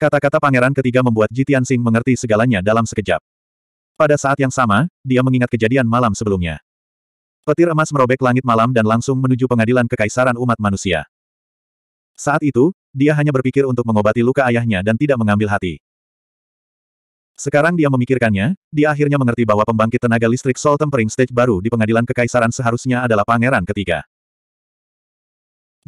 Kata-kata pangeran ketiga membuat Jitian Sing mengerti segalanya dalam sekejap. Pada saat yang sama, dia mengingat kejadian malam sebelumnya. Petir emas merobek langit malam dan langsung menuju pengadilan kekaisaran umat manusia. Saat itu, dia hanya berpikir untuk mengobati luka ayahnya dan tidak mengambil hati. Sekarang dia memikirkannya, dia akhirnya mengerti bahwa pembangkit tenaga listrik Sol Tempering Stage baru di pengadilan kekaisaran seharusnya adalah pangeran ketiga.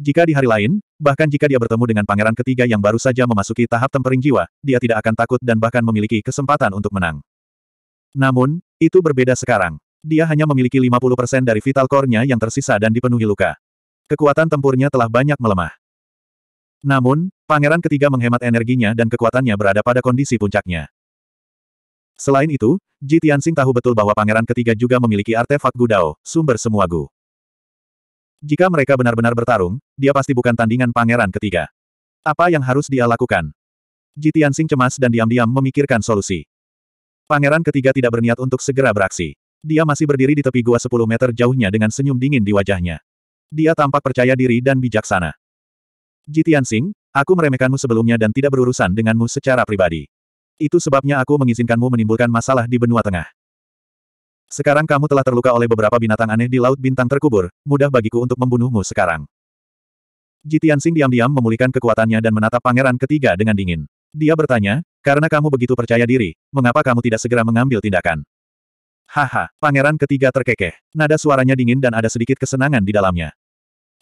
Jika di hari lain, bahkan jika dia bertemu dengan pangeran ketiga yang baru saja memasuki tahap tempering jiwa, dia tidak akan takut dan bahkan memiliki kesempatan untuk menang. Namun, itu berbeda sekarang. Dia hanya memiliki 50% dari vital core-nya yang tersisa dan dipenuhi luka. Kekuatan tempurnya telah banyak melemah. Namun, pangeran ketiga menghemat energinya dan kekuatannya berada pada kondisi puncaknya. Selain itu, Ji Tianxing tahu betul bahwa pangeran ketiga juga memiliki artefak Gudao, sumber semua Gu. Jika mereka benar-benar bertarung, dia pasti bukan tandingan pangeran ketiga. Apa yang harus dia lakukan? Jitian Sing cemas dan diam-diam memikirkan solusi. Pangeran ketiga tidak berniat untuk segera beraksi. Dia masih berdiri di tepi gua 10 meter jauhnya dengan senyum dingin di wajahnya. Dia tampak percaya diri dan bijaksana. Jitian Sing, aku meremehkanmu sebelumnya dan tidak berurusan denganmu secara pribadi. Itu sebabnya aku mengizinkanmu menimbulkan masalah di benua tengah. Sekarang kamu telah terluka oleh beberapa binatang aneh di Laut Bintang Terkubur, mudah bagiku untuk membunuhmu sekarang. Jitian Sing diam-diam memulihkan kekuatannya dan menatap pangeran ketiga dengan dingin. Dia bertanya, karena kamu begitu percaya diri, mengapa kamu tidak segera mengambil tindakan? Haha, pangeran ketiga terkekeh. Nada suaranya dingin dan ada sedikit kesenangan di dalamnya.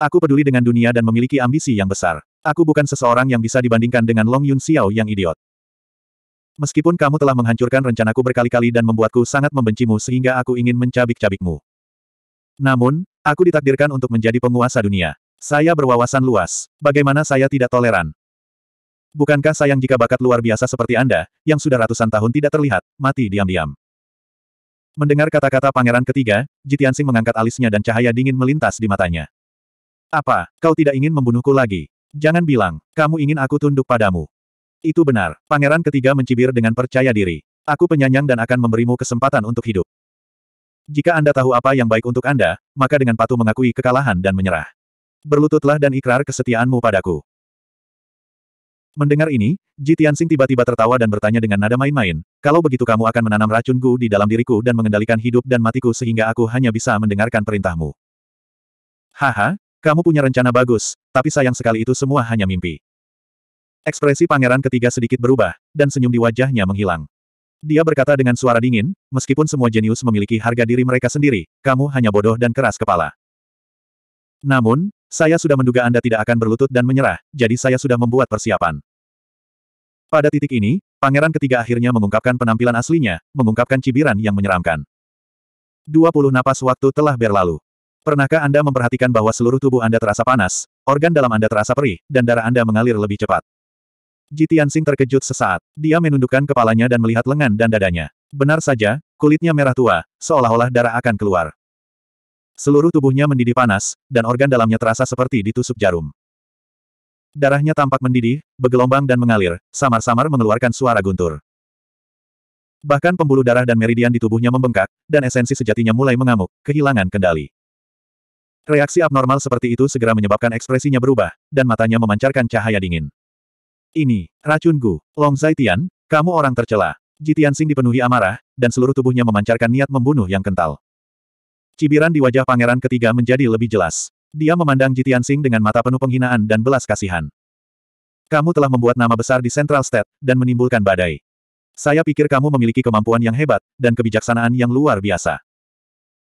Aku peduli dengan dunia dan memiliki ambisi yang besar. Aku bukan seseorang yang bisa dibandingkan dengan Long Yun Xiao yang idiot. Meskipun kamu telah menghancurkan rencanaku berkali-kali dan membuatku sangat membencimu sehingga aku ingin mencabik-cabikmu. Namun, aku ditakdirkan untuk menjadi penguasa dunia. Saya berwawasan luas. Bagaimana saya tidak toleran? Bukankah sayang jika bakat luar biasa seperti Anda, yang sudah ratusan tahun tidak terlihat, mati diam-diam? Mendengar kata-kata pangeran ketiga, Jitiansing mengangkat alisnya dan cahaya dingin melintas di matanya. Apa, kau tidak ingin membunuhku lagi? Jangan bilang, kamu ingin aku tunduk padamu. Itu benar. Pangeran ketiga mencibir dengan percaya diri. Aku penyanyang dan akan memberimu kesempatan untuk hidup. Jika Anda tahu apa yang baik untuk Anda, maka dengan patuh mengakui kekalahan dan menyerah. Berlututlah dan ikrar kesetiaanmu padaku. Mendengar ini, Ji Tianxing tiba-tiba tertawa dan bertanya dengan nada main-main, kalau begitu kamu akan menanam racun gu di dalam diriku dan mengendalikan hidup dan matiku sehingga aku hanya bisa mendengarkan perintahmu. Haha, kamu punya rencana bagus, tapi sayang sekali itu semua hanya mimpi. Ekspresi pangeran ketiga sedikit berubah, dan senyum di wajahnya menghilang. Dia berkata dengan suara dingin, meskipun semua jenius memiliki harga diri mereka sendiri, kamu hanya bodoh dan keras kepala. Namun, saya sudah menduga Anda tidak akan berlutut dan menyerah, jadi saya sudah membuat persiapan. Pada titik ini, pangeran ketiga akhirnya mengungkapkan penampilan aslinya, mengungkapkan cibiran yang menyeramkan. 20 napas waktu telah berlalu. Pernahkah Anda memperhatikan bahwa seluruh tubuh Anda terasa panas, organ dalam Anda terasa perih, dan darah Anda mengalir lebih cepat? Ji Tianxing terkejut sesaat. Dia menundukkan kepalanya dan melihat lengan dan dadanya. Benar saja, kulitnya merah tua, seolah-olah darah akan keluar. Seluruh tubuhnya mendidih panas, dan organ dalamnya terasa seperti ditusuk jarum. Darahnya tampak mendidih, bergelombang dan mengalir, samar-samar mengeluarkan suara guntur. Bahkan pembuluh darah dan meridian di tubuhnya membengkak, dan esensi sejatinya mulai mengamuk, kehilangan kendali. Reaksi abnormal seperti itu segera menyebabkan ekspresinya berubah, dan matanya memancarkan cahaya dingin. Ini, racun Gu, Long Zaitian, kamu orang tercela. Jitian Sing dipenuhi amarah, dan seluruh tubuhnya memancarkan niat membunuh yang kental. Cibiran di wajah pangeran ketiga menjadi lebih jelas. Dia memandang Jitian Sing dengan mata penuh penghinaan dan belas kasihan. Kamu telah membuat nama besar di Central State, dan menimbulkan badai. Saya pikir kamu memiliki kemampuan yang hebat, dan kebijaksanaan yang luar biasa.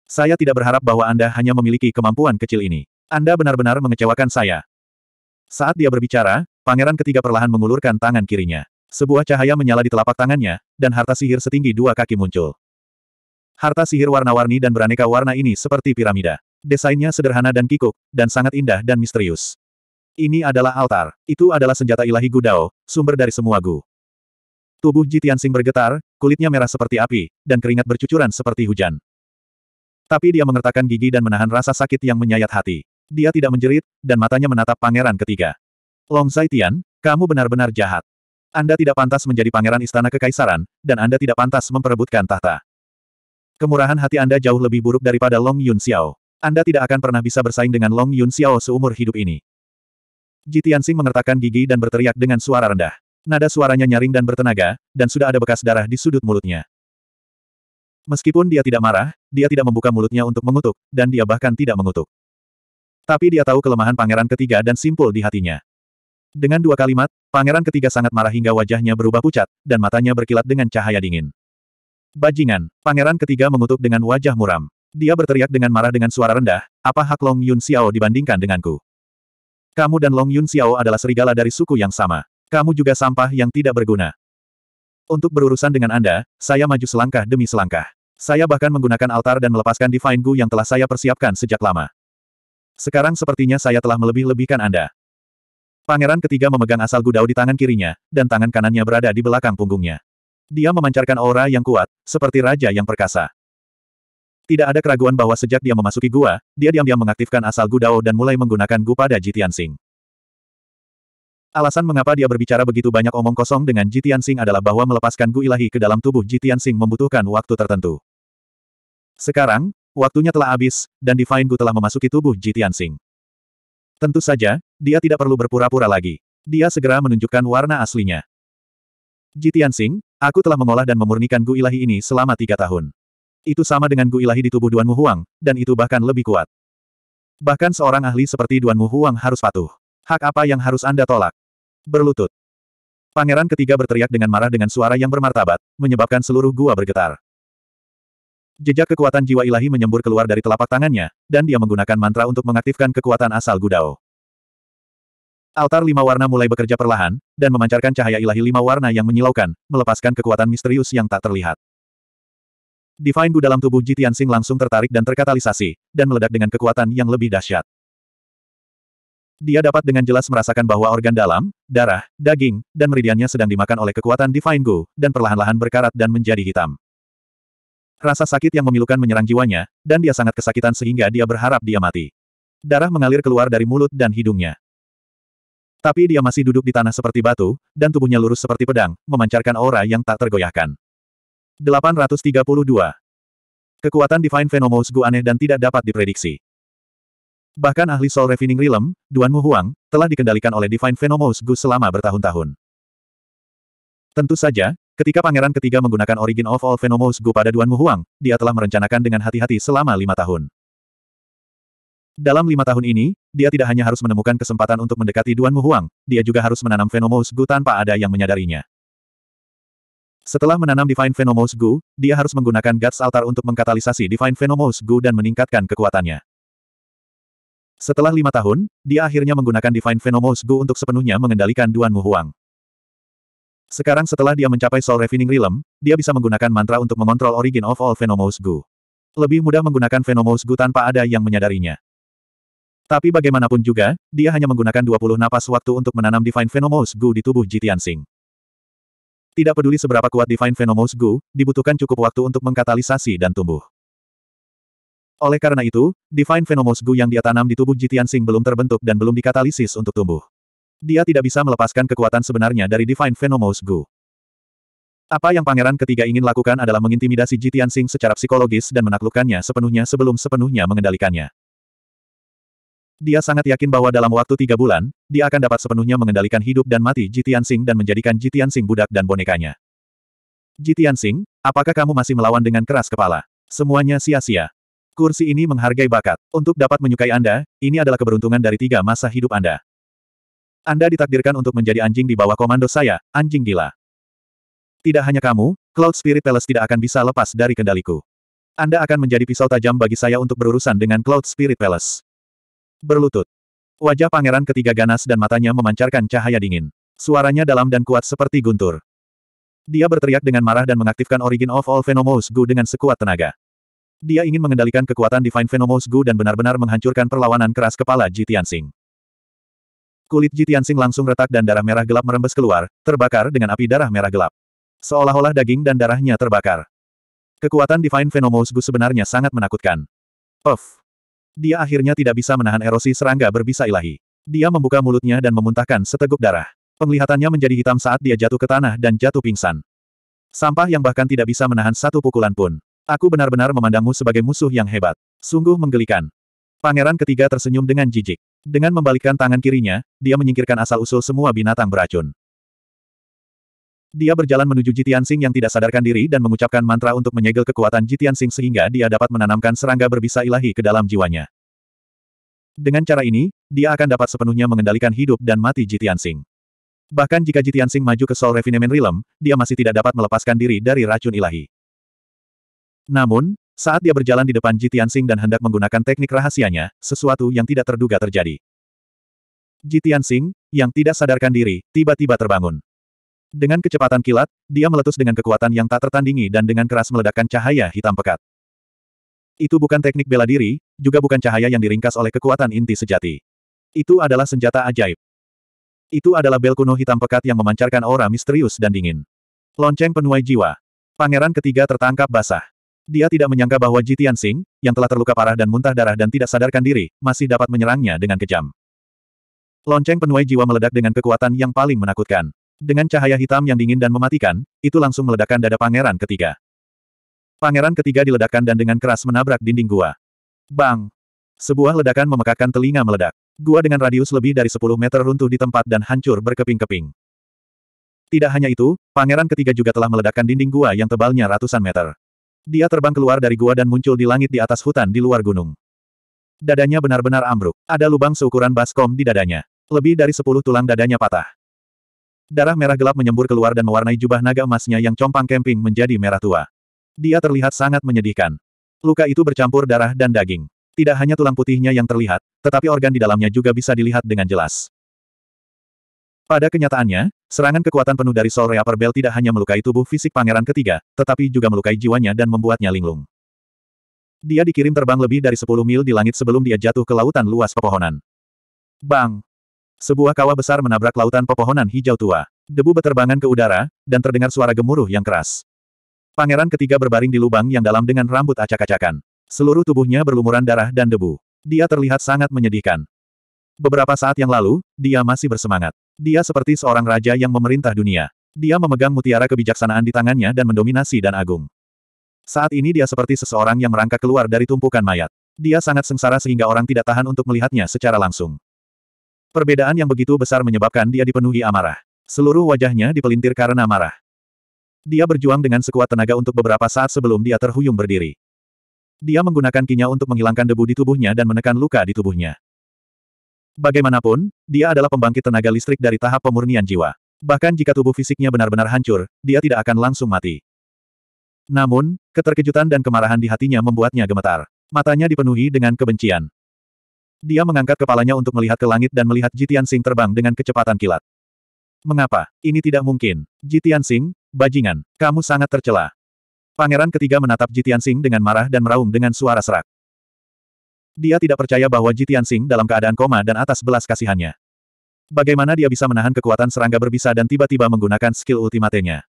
Saya tidak berharap bahwa Anda hanya memiliki kemampuan kecil ini. Anda benar-benar mengecewakan saya. Saat dia berbicara, Pangeran ketiga perlahan mengulurkan tangan kirinya. Sebuah cahaya menyala di telapak tangannya, dan harta sihir setinggi dua kaki muncul. Harta sihir warna-warni dan beraneka warna ini seperti piramida. Desainnya sederhana dan kikuk, dan sangat indah dan misterius. Ini adalah altar. Itu adalah senjata ilahi Gudao, sumber dari semua Gu. Tubuh Jitian Sing bergetar, kulitnya merah seperti api, dan keringat bercucuran seperti hujan. Tapi dia mengertakkan gigi dan menahan rasa sakit yang menyayat hati. Dia tidak menjerit, dan matanya menatap pangeran ketiga. Long Zaitian, kamu benar-benar jahat. Anda tidak pantas menjadi pangeran istana kekaisaran, dan Anda tidak pantas memperebutkan tahta. Kemurahan hati Anda jauh lebih buruk daripada Long Yun Xiao. Anda tidak akan pernah bisa bersaing dengan Long Yun Xiao seumur hidup ini. Ji Tianxing mengertakkan gigi dan berteriak dengan suara rendah. Nada suaranya nyaring dan bertenaga, dan sudah ada bekas darah di sudut mulutnya. Meskipun dia tidak marah, dia tidak membuka mulutnya untuk mengutuk, dan dia bahkan tidak mengutuk. Tapi dia tahu kelemahan pangeran ketiga dan simpul di hatinya. Dengan dua kalimat, pangeran ketiga sangat marah hingga wajahnya berubah pucat, dan matanya berkilat dengan cahaya dingin. Bajingan, pangeran ketiga mengutuk dengan wajah muram. Dia berteriak dengan marah dengan suara rendah, apa hak Long Yun Xiao dibandingkan denganku? Kamu dan Long Yun Xiao adalah serigala dari suku yang sama. Kamu juga sampah yang tidak berguna. Untuk berurusan dengan Anda, saya maju selangkah demi selangkah. Saya bahkan menggunakan altar dan melepaskan Divine Gu yang telah saya persiapkan sejak lama. Sekarang sepertinya saya telah melebih-lebihkan Anda. Pangeran ketiga memegang asal gudau di tangan kirinya, dan tangan kanannya berada di belakang punggungnya. Dia memancarkan aura yang kuat, seperti raja yang perkasa. Tidak ada keraguan bahwa sejak dia memasuki gua, dia diam-diam mengaktifkan asal gudau dan mulai menggunakan gu pada Jitian Sing. Alasan mengapa dia berbicara begitu banyak omong kosong dengan Jitian Sing adalah bahwa melepaskan gu ilahi ke dalam tubuh Jitian Sing membutuhkan waktu tertentu. Sekarang, waktunya telah habis, dan Divine Gu telah memasuki tubuh Jitian Sing. Tentu saja, dia tidak perlu berpura-pura lagi. Dia segera menunjukkan warna aslinya. Jitian Sing, aku telah mengolah dan memurnikan Gu Ilahi ini selama tiga tahun. Itu sama dengan Gu Ilahi di tubuh Duan Mu Huang, dan itu bahkan lebih kuat. Bahkan seorang ahli seperti Duan Mu Huang harus patuh. Hak apa yang harus Anda tolak? Berlutut. Pangeran ketiga berteriak dengan marah dengan suara yang bermartabat, menyebabkan seluruh gua bergetar. Jejak kekuatan jiwa ilahi menyembur keluar dari telapak tangannya, dan dia menggunakan mantra untuk mengaktifkan kekuatan asal Gudao. Altar lima warna mulai bekerja perlahan, dan memancarkan cahaya ilahi lima warna yang menyilaukan, melepaskan kekuatan misterius yang tak terlihat. Divine Gu dalam tubuh Jitian Sing langsung tertarik dan terkatalisasi, dan meledak dengan kekuatan yang lebih dahsyat. Dia dapat dengan jelas merasakan bahwa organ dalam, darah, daging, dan meridiannya sedang dimakan oleh kekuatan Divine Gu, dan perlahan-lahan berkarat dan menjadi hitam. Rasa sakit yang memilukan menyerang jiwanya, dan dia sangat kesakitan sehingga dia berharap dia mati. Darah mengalir keluar dari mulut dan hidungnya. Tapi dia masih duduk di tanah seperti batu, dan tubuhnya lurus seperti pedang, memancarkan aura yang tak tergoyahkan. 832. Kekuatan Divine Venomous Gu aneh dan tidak dapat diprediksi. Bahkan ahli Soul Refining Realm, Duan Mu Huang, telah dikendalikan oleh Divine Venomous Gu selama bertahun-tahun. Tentu saja, Ketika pangeran ketiga menggunakan Origin of All Venomous Gu pada Duan Muhuang, dia telah merencanakan dengan hati-hati selama lima tahun. Dalam lima tahun ini, dia tidak hanya harus menemukan kesempatan untuk mendekati Duan Muhuang, dia juga harus menanam Venomous Gu tanpa ada yang menyadarinya. Setelah menanam Divine Venomous Gu, dia harus menggunakan Guts Altar untuk mengkatalisasi Divine Venomous Gu dan meningkatkan kekuatannya. Setelah lima tahun, dia akhirnya menggunakan Divine Venomous Gu untuk sepenuhnya mengendalikan Duan Muhuang. Sekarang setelah dia mencapai Soul Refining Realm, dia bisa menggunakan mantra untuk mengontrol Origin of All Venomous Gu. Lebih mudah menggunakan Venomous Gu tanpa ada yang menyadarinya. Tapi bagaimanapun juga, dia hanya menggunakan 20 napas waktu untuk menanam Divine Venomous Gu di tubuh Jitian Sing. Tidak peduli seberapa kuat Divine Venomous Gu, dibutuhkan cukup waktu untuk mengkatalisasi dan tumbuh. Oleh karena itu, Divine Venomous Gu yang dia tanam di tubuh Jitian Sing belum terbentuk dan belum dikatalisis untuk tumbuh. Dia tidak bisa melepaskan kekuatan sebenarnya dari Divine Venomous Gu. Apa yang pangeran ketiga ingin lakukan adalah mengintimidasi Jitian Sing secara psikologis dan menaklukkannya sepenuhnya sebelum sepenuhnya mengendalikannya. Dia sangat yakin bahwa dalam waktu tiga bulan, dia akan dapat sepenuhnya mengendalikan hidup dan mati Jitian Sing dan menjadikan Jitian Sing budak dan bonekanya. Jitian Sing, apakah kamu masih melawan dengan keras kepala? Semuanya sia-sia. Kursi ini menghargai bakat. Untuk dapat menyukai Anda, ini adalah keberuntungan dari tiga masa hidup Anda. Anda ditakdirkan untuk menjadi anjing di bawah komando saya, anjing gila. Tidak hanya kamu, Cloud Spirit Palace tidak akan bisa lepas dari kendaliku. Anda akan menjadi pisau tajam bagi saya untuk berurusan dengan Cloud Spirit Palace. Berlutut. Wajah pangeran ketiga ganas dan matanya memancarkan cahaya dingin. Suaranya dalam dan kuat seperti guntur. Dia berteriak dengan marah dan mengaktifkan Origin of All Venomous Gu dengan sekuat tenaga. Dia ingin mengendalikan kekuatan Divine Venomous Gu dan benar-benar menghancurkan perlawanan keras kepala Jitian Tianxing. Kulit Ji Tianxing langsung retak dan darah merah gelap merembes keluar, terbakar dengan api darah merah gelap. Seolah-olah daging dan darahnya terbakar. Kekuatan Divine Venomous Gu sebenarnya sangat menakutkan. Of! Dia akhirnya tidak bisa menahan erosi serangga berbisa ilahi. Dia membuka mulutnya dan memuntahkan seteguk darah. Penglihatannya menjadi hitam saat dia jatuh ke tanah dan jatuh pingsan. Sampah yang bahkan tidak bisa menahan satu pukulan pun. Aku benar-benar memandangmu sebagai musuh yang hebat. Sungguh menggelikan. Pangeran ketiga tersenyum dengan jijik. Dengan membalikkan tangan kirinya, dia menyingkirkan asal-usul semua binatang beracun. Dia berjalan menuju Jitian Sing yang tidak sadarkan diri dan mengucapkan mantra untuk menyegel kekuatan Jitian Sing sehingga dia dapat menanamkan serangga berbisa ilahi ke dalam jiwanya. Dengan cara ini, dia akan dapat sepenuhnya mengendalikan hidup dan mati Jitian Sing. Bahkan jika Jitian Sing maju ke Soul Refinement Realm, dia masih tidak dapat melepaskan diri dari racun ilahi. Namun, saat dia berjalan di depan Ji Tianxing dan hendak menggunakan teknik rahasianya, sesuatu yang tidak terduga terjadi. Ji Tianxing, yang tidak sadarkan diri, tiba-tiba terbangun. Dengan kecepatan kilat, dia meletus dengan kekuatan yang tak tertandingi dan dengan keras meledakkan cahaya hitam pekat. Itu bukan teknik bela diri, juga bukan cahaya yang diringkas oleh kekuatan inti sejati. Itu adalah senjata ajaib. Itu adalah bel kuno hitam pekat yang memancarkan aura misterius dan dingin. Lonceng penuai jiwa. Pangeran ketiga tertangkap basah. Dia tidak menyangka bahwa Jitian Tianxing, yang telah terluka parah dan muntah darah dan tidak sadarkan diri, masih dapat menyerangnya dengan kejam. Lonceng penuai jiwa meledak dengan kekuatan yang paling menakutkan. Dengan cahaya hitam yang dingin dan mematikan, itu langsung meledakkan dada pangeran ketiga. Pangeran ketiga diledakkan dan dengan keras menabrak dinding gua. Bang! Sebuah ledakan memekakkan telinga meledak. Gua dengan radius lebih dari 10 meter runtuh di tempat dan hancur berkeping-keping. Tidak hanya itu, pangeran ketiga juga telah meledakkan dinding gua yang tebalnya ratusan meter. Dia terbang keluar dari gua dan muncul di langit di atas hutan di luar gunung. Dadanya benar-benar ambruk. Ada lubang seukuran baskom di dadanya. Lebih dari sepuluh tulang dadanya patah. Darah merah gelap menyembur keluar dan mewarnai jubah naga emasnya yang compang kemping menjadi merah tua. Dia terlihat sangat menyedihkan. Luka itu bercampur darah dan daging. Tidak hanya tulang putihnya yang terlihat, tetapi organ di dalamnya juga bisa dilihat dengan jelas. Pada kenyataannya, serangan kekuatan penuh dari sore Reaper Bell tidak hanya melukai tubuh fisik pangeran ketiga, tetapi juga melukai jiwanya dan membuatnya linglung. Dia dikirim terbang lebih dari 10 mil di langit sebelum dia jatuh ke lautan luas pepohonan. Bang! Sebuah kawah besar menabrak lautan pepohonan hijau tua. Debu beterbangan ke udara, dan terdengar suara gemuruh yang keras. Pangeran ketiga berbaring di lubang yang dalam dengan rambut acak-acakan. Seluruh tubuhnya berlumuran darah dan debu. Dia terlihat sangat menyedihkan. Beberapa saat yang lalu, dia masih bersemangat. Dia seperti seorang raja yang memerintah dunia. Dia memegang mutiara kebijaksanaan di tangannya dan mendominasi dan agung. Saat ini dia seperti seseorang yang merangkak keluar dari tumpukan mayat. Dia sangat sengsara sehingga orang tidak tahan untuk melihatnya secara langsung. Perbedaan yang begitu besar menyebabkan dia dipenuhi amarah. Seluruh wajahnya dipelintir karena marah. Dia berjuang dengan sekuat tenaga untuk beberapa saat sebelum dia terhuyung berdiri. Dia menggunakan kinya untuk menghilangkan debu di tubuhnya dan menekan luka di tubuhnya. Bagaimanapun, dia adalah pembangkit tenaga listrik dari tahap pemurnian jiwa. Bahkan jika tubuh fisiknya benar-benar hancur, dia tidak akan langsung mati. Namun, keterkejutan dan kemarahan di hatinya membuatnya gemetar. Matanya dipenuhi dengan kebencian. Dia mengangkat kepalanya untuk melihat ke langit dan melihat Jitian Sing terbang dengan kecepatan kilat. Mengapa? Ini tidak mungkin. Jitian Sing, bajingan, kamu sangat tercela. Pangeran ketiga menatap Jitian Sing dengan marah dan meraung dengan suara serak. Dia tidak percaya bahwa Jitian Sing dalam keadaan koma dan atas belas kasihannya. Bagaimana dia bisa menahan kekuatan serangga berbisa dan tiba-tiba menggunakan skill ultimatenya?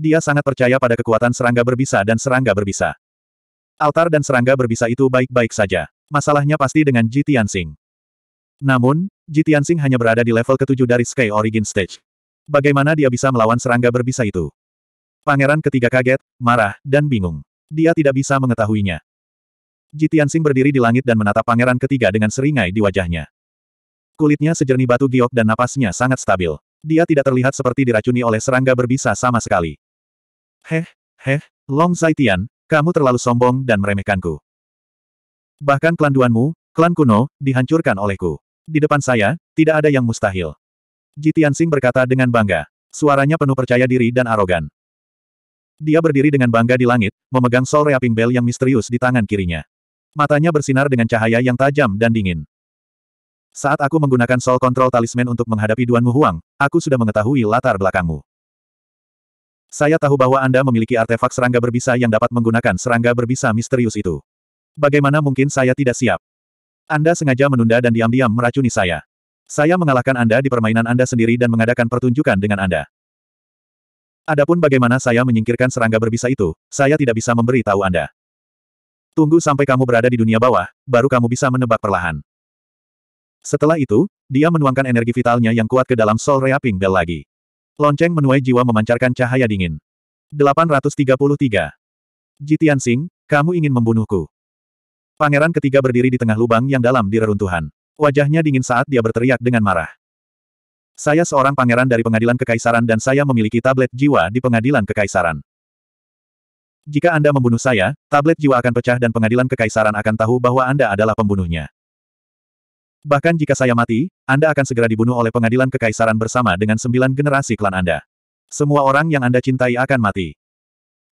Dia sangat percaya pada kekuatan serangga berbisa dan serangga berbisa. Altar dan serangga berbisa itu baik-baik saja. Masalahnya pasti dengan Jitian Sing. Namun, Jitian Sing hanya berada di level ketujuh dari Sky Origin Stage. Bagaimana dia bisa melawan serangga berbisa itu? Pangeran ketiga kaget, marah, dan bingung. Dia tidak bisa mengetahuinya. Jitian Sing berdiri di langit dan menatap pangeran ketiga dengan seringai di wajahnya. Kulitnya sejernih batu giok dan napasnya sangat stabil. Dia tidak terlihat seperti diracuni oleh serangga berbisa sama sekali. Heh, heh, Long Zaitian, kamu terlalu sombong dan meremehkanku. Bahkan klan Duanmu, klan kuno, dihancurkan olehku. Di depan saya, tidak ada yang mustahil. Jitian Sing berkata dengan bangga. Suaranya penuh percaya diri dan arogan. Dia berdiri dengan bangga di langit, memegang sol reaping bell yang misterius di tangan kirinya. Matanya bersinar dengan cahaya yang tajam dan dingin. Saat aku menggunakan soul control talisman untuk menghadapi Duan Muhuang, aku sudah mengetahui latar belakangmu. Saya tahu bahwa Anda memiliki artefak serangga berbisa yang dapat menggunakan serangga berbisa misterius itu. Bagaimana mungkin saya tidak siap? Anda sengaja menunda dan diam-diam meracuni saya. Saya mengalahkan Anda di permainan Anda sendiri dan mengadakan pertunjukan dengan Anda. Adapun bagaimana saya menyingkirkan serangga berbisa itu, saya tidak bisa memberi tahu Anda. Tunggu sampai kamu berada di dunia bawah, baru kamu bisa menebak perlahan. Setelah itu, dia menuangkan energi vitalnya yang kuat ke dalam Soul Reaping Bell lagi. Lonceng menuai jiwa memancarkan cahaya dingin. 833. Jitian Sing, kamu ingin membunuhku. Pangeran ketiga berdiri di tengah lubang yang dalam di reruntuhan. Wajahnya dingin saat dia berteriak dengan marah. Saya seorang pangeran dari pengadilan kekaisaran dan saya memiliki tablet jiwa di pengadilan kekaisaran. Jika Anda membunuh saya, tablet jiwa akan pecah dan pengadilan kekaisaran akan tahu bahwa Anda adalah pembunuhnya. Bahkan jika saya mati, Anda akan segera dibunuh oleh pengadilan kekaisaran bersama dengan sembilan generasi klan Anda. Semua orang yang Anda cintai akan mati.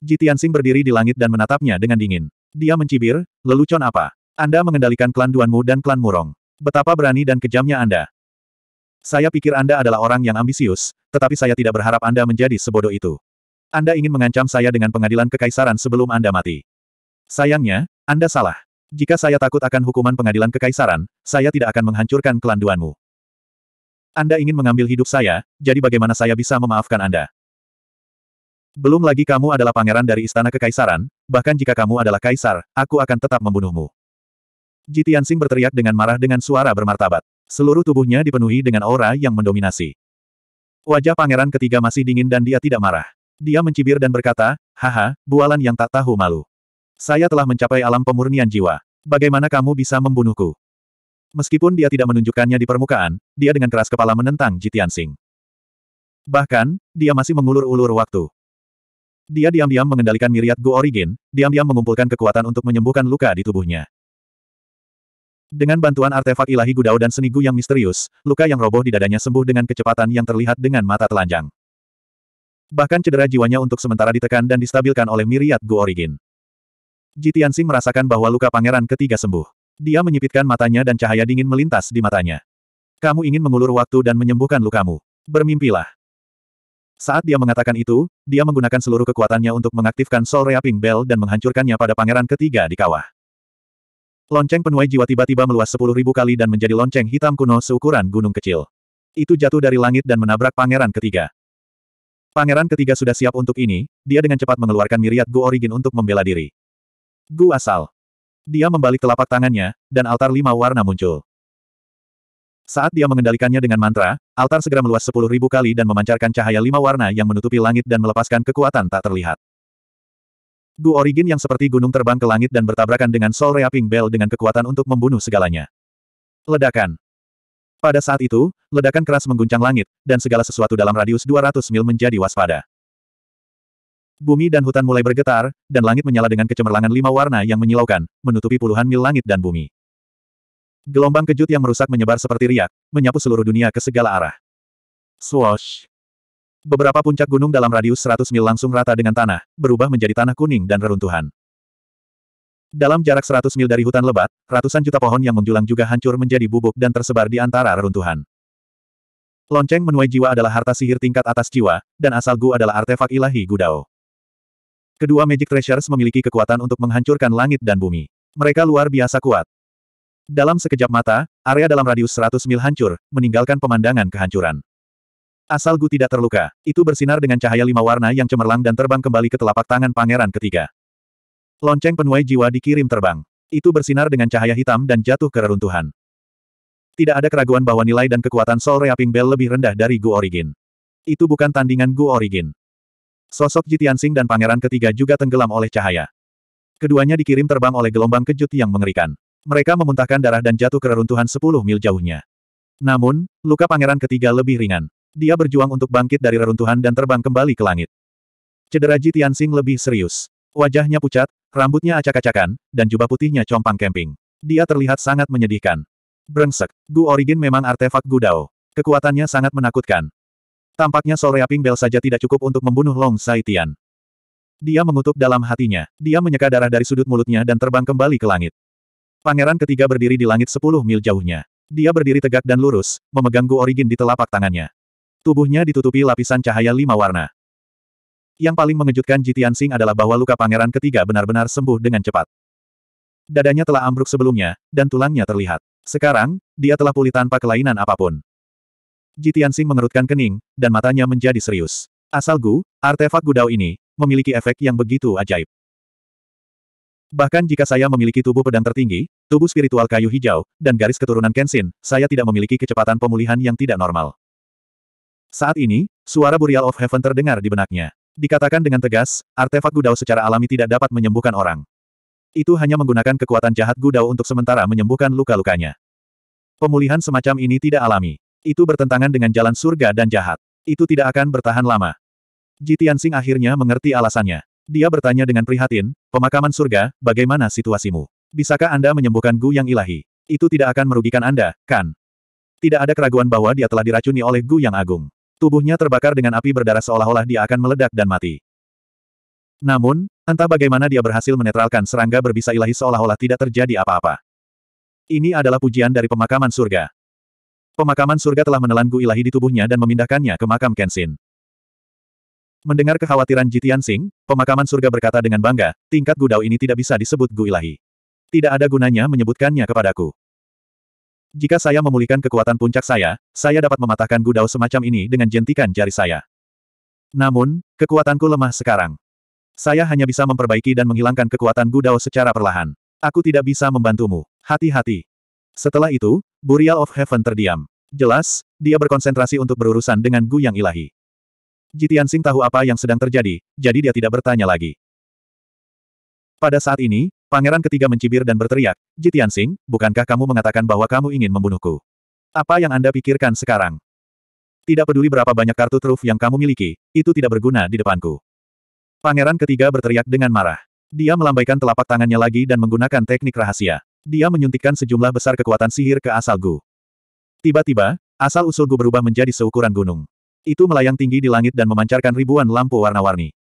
Jitiansing berdiri di langit dan menatapnya dengan dingin. Dia mencibir, lelucon apa? Anda mengendalikan klan Duanmu dan klan Murong. Betapa berani dan kejamnya Anda. Saya pikir Anda adalah orang yang ambisius, tetapi saya tidak berharap Anda menjadi sebodoh itu. Anda ingin mengancam saya dengan pengadilan kekaisaran sebelum Anda mati. Sayangnya, Anda salah. Jika saya takut akan hukuman pengadilan kekaisaran, saya tidak akan menghancurkan kelanduanmu. Anda ingin mengambil hidup saya, jadi bagaimana saya bisa memaafkan Anda? Belum lagi kamu adalah pangeran dari istana kekaisaran, bahkan jika kamu adalah kaisar, aku akan tetap membunuhmu. Jitian Sing berteriak dengan marah dengan suara bermartabat. Seluruh tubuhnya dipenuhi dengan aura yang mendominasi. Wajah pangeran ketiga masih dingin dan dia tidak marah. Dia mencibir dan berkata, haha, bualan yang tak tahu malu. Saya telah mencapai alam pemurnian jiwa. Bagaimana kamu bisa membunuhku? Meskipun dia tidak menunjukkannya di permukaan, dia dengan keras kepala menentang Jitian Sing. Bahkan, dia masih mengulur-ulur waktu. Dia diam-diam mengendalikan miriat Gu Origin, diam-diam mengumpulkan kekuatan untuk menyembuhkan luka di tubuhnya. Dengan bantuan artefak ilahi Gudao dan seni Gu yang misterius, luka yang roboh di dadanya sembuh dengan kecepatan yang terlihat dengan mata telanjang. Bahkan cedera jiwanya untuk sementara ditekan dan distabilkan oleh miriat Gu Origin. Jitiansing merasakan bahwa luka pangeran ketiga sembuh. Dia menyipitkan matanya dan cahaya dingin melintas di matanya. Kamu ingin mengulur waktu dan menyembuhkan lukamu. Bermimpilah. Saat dia mengatakan itu, dia menggunakan seluruh kekuatannya untuk mengaktifkan Soul Reaping Bell dan menghancurkannya pada pangeran ketiga di kawah. Lonceng penuai jiwa tiba-tiba meluas sepuluh ribu kali dan menjadi lonceng hitam kuno seukuran gunung kecil. Itu jatuh dari langit dan menabrak pangeran ketiga. Pangeran ketiga sudah siap untuk ini, dia dengan cepat mengeluarkan miriat Gu Origin untuk membela diri. Gu asal. Dia membalik telapak tangannya, dan altar lima warna muncul. Saat dia mengendalikannya dengan mantra, altar segera meluas sepuluh ribu kali dan memancarkan cahaya lima warna yang menutupi langit dan melepaskan kekuatan tak terlihat. Gu Origin yang seperti gunung terbang ke langit dan bertabrakan dengan Sol Reaping Bell dengan kekuatan untuk membunuh segalanya. Ledakan. Pada saat itu, ledakan keras mengguncang langit, dan segala sesuatu dalam radius 200 mil menjadi waspada. Bumi dan hutan mulai bergetar, dan langit menyala dengan kecemerlangan lima warna yang menyilaukan, menutupi puluhan mil langit dan bumi. Gelombang kejut yang merusak menyebar seperti riak, menyapu seluruh dunia ke segala arah. Swoosh! Beberapa puncak gunung dalam radius 100 mil langsung rata dengan tanah, berubah menjadi tanah kuning dan reruntuhan. Dalam jarak 100 mil dari hutan lebat, ratusan juta pohon yang menjulang juga hancur menjadi bubuk dan tersebar di antara reruntuhan. Lonceng menuai jiwa adalah harta sihir tingkat atas jiwa, dan asal Gu adalah artefak ilahi Gudao. Kedua Magic Treasures memiliki kekuatan untuk menghancurkan langit dan bumi. Mereka luar biasa kuat. Dalam sekejap mata, area dalam radius 100 mil hancur, meninggalkan pemandangan kehancuran. Asal Gu tidak terluka, itu bersinar dengan cahaya lima warna yang cemerlang dan terbang kembali ke telapak tangan pangeran ketiga. Lonceng penuai jiwa dikirim terbang. Itu bersinar dengan cahaya hitam dan jatuh ke reruntuhan. Tidak ada keraguan bahwa nilai dan kekuatan Soul Reaping Bell lebih rendah dari Gu Origin. Itu bukan tandingan Gu Origin. Sosok Sing dan pangeran ketiga juga tenggelam oleh cahaya. Keduanya dikirim terbang oleh gelombang kejut yang mengerikan. Mereka memuntahkan darah dan jatuh ke reruntuhan 10 mil jauhnya. Namun, luka pangeran ketiga lebih ringan. Dia berjuang untuk bangkit dari reruntuhan dan terbang kembali ke langit. Cedera Sing lebih serius. Wajahnya pucat, rambutnya acak-acakan, dan jubah putihnya compang kemping. Dia terlihat sangat menyedihkan. Brengsek, Gu Origin memang artefak Gu Dao. Kekuatannya sangat menakutkan. Tampaknya sorea Reaping Bell saja tidak cukup untuk membunuh Long Saitian. Dia mengutuk dalam hatinya. Dia menyeka darah dari sudut mulutnya dan terbang kembali ke langit. Pangeran ketiga berdiri di langit sepuluh mil jauhnya. Dia berdiri tegak dan lurus, memegang Gu Origin di telapak tangannya. Tubuhnya ditutupi lapisan cahaya lima warna. Yang paling mengejutkan Jitian Sing adalah bahwa luka pangeran ketiga benar-benar sembuh dengan cepat. Dadanya telah ambruk sebelumnya, dan tulangnya terlihat. Sekarang, dia telah pulih tanpa kelainan apapun. Jitian Sing mengerutkan kening, dan matanya menjadi serius. Asal Gu, artefak Gudao ini, memiliki efek yang begitu ajaib. Bahkan jika saya memiliki tubuh pedang tertinggi, tubuh spiritual kayu hijau, dan garis keturunan Kenshin, saya tidak memiliki kecepatan pemulihan yang tidak normal. Saat ini, suara Burial of Heaven terdengar di benaknya. Dikatakan dengan tegas, artefak Gudao secara alami tidak dapat menyembuhkan orang. Itu hanya menggunakan kekuatan jahat Gudao untuk sementara menyembuhkan luka-lukanya. Pemulihan semacam ini tidak alami. Itu bertentangan dengan jalan surga dan jahat. Itu tidak akan bertahan lama. Jitiansing akhirnya mengerti alasannya. Dia bertanya dengan prihatin, pemakaman surga, bagaimana situasimu? Bisakah Anda menyembuhkan Gu Yang Ilahi? Itu tidak akan merugikan Anda, kan? Tidak ada keraguan bahwa dia telah diracuni oleh Gu Yang Agung. Tubuhnya terbakar dengan api berdarah seolah-olah dia akan meledak dan mati. Namun, entah bagaimana dia berhasil menetralkan serangga berbisa ilahi seolah-olah tidak terjadi apa-apa. Ini adalah pujian dari pemakaman surga. Pemakaman surga telah menelan Gu Ilahi di tubuhnya dan memindahkannya ke makam Kenshin. Mendengar kekhawatiran Jitian Sing, pemakaman surga berkata dengan bangga, tingkat gudau ini tidak bisa disebut Gu Ilahi. Tidak ada gunanya menyebutkannya kepadaku. Jika saya memulihkan kekuatan puncak saya, saya dapat mematahkan gudau semacam ini dengan jentikan jari saya. Namun, kekuatanku lemah sekarang. Saya hanya bisa memperbaiki dan menghilangkan kekuatan gudau secara perlahan. Aku tidak bisa membantumu. Hati-hati. Setelah itu, Burial of Heaven terdiam. Jelas, dia berkonsentrasi untuk berurusan dengan Gu Yang Ilahi. Jitian Sing tahu apa yang sedang terjadi, jadi dia tidak bertanya lagi. Pada saat ini, Pangeran ketiga mencibir dan berteriak, Jitian Sing, bukankah kamu mengatakan bahwa kamu ingin membunuhku? Apa yang Anda pikirkan sekarang? Tidak peduli berapa banyak kartu truf yang kamu miliki, itu tidak berguna di depanku. Pangeran ketiga berteriak dengan marah. Dia melambaikan telapak tangannya lagi dan menggunakan teknik rahasia. Dia menyuntikkan sejumlah besar kekuatan sihir ke asal Gu. Tiba-tiba, asal usul Gu berubah menjadi seukuran gunung. Itu melayang tinggi di langit dan memancarkan ribuan lampu warna-warni.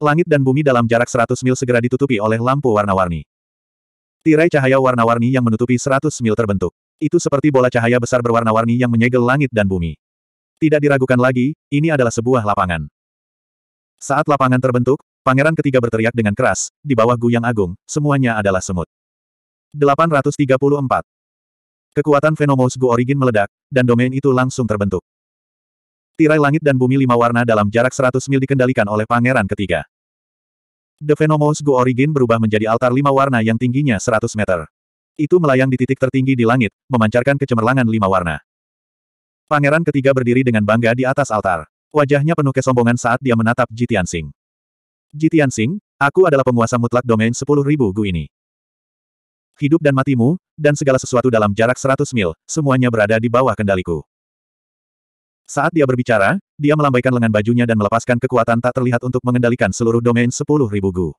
Langit dan bumi dalam jarak 100 mil segera ditutupi oleh lampu warna-warni. Tirai cahaya warna-warni yang menutupi 100 mil terbentuk. Itu seperti bola cahaya besar berwarna-warni yang menyegel langit dan bumi. Tidak diragukan lagi, ini adalah sebuah lapangan. Saat lapangan terbentuk, pangeran ketiga berteriak dengan keras, di bawah yang agung, semuanya adalah semut. 834. Kekuatan Venomous Gu Origin meledak, dan domain itu langsung terbentuk. Tirai langit dan bumi lima warna dalam jarak 100 mil dikendalikan oleh pangeran ketiga. The Venomous Go Origin berubah menjadi altar lima warna yang tingginya 100 meter. Itu melayang di titik tertinggi di langit, memancarkan kecemerlangan lima warna. Pangeran ketiga berdiri dengan bangga di atas altar. Wajahnya penuh kesombongan saat dia menatap Jitian Sing. Jitian Sing, aku adalah penguasa mutlak domain 10.000 Gu ini. Hidup dan matimu, dan segala sesuatu dalam jarak 100 mil, semuanya berada di bawah kendaliku. Saat dia berbicara, dia melambaikan lengan bajunya dan melepaskan kekuatan tak terlihat untuk mengendalikan seluruh domain 10.000 gu.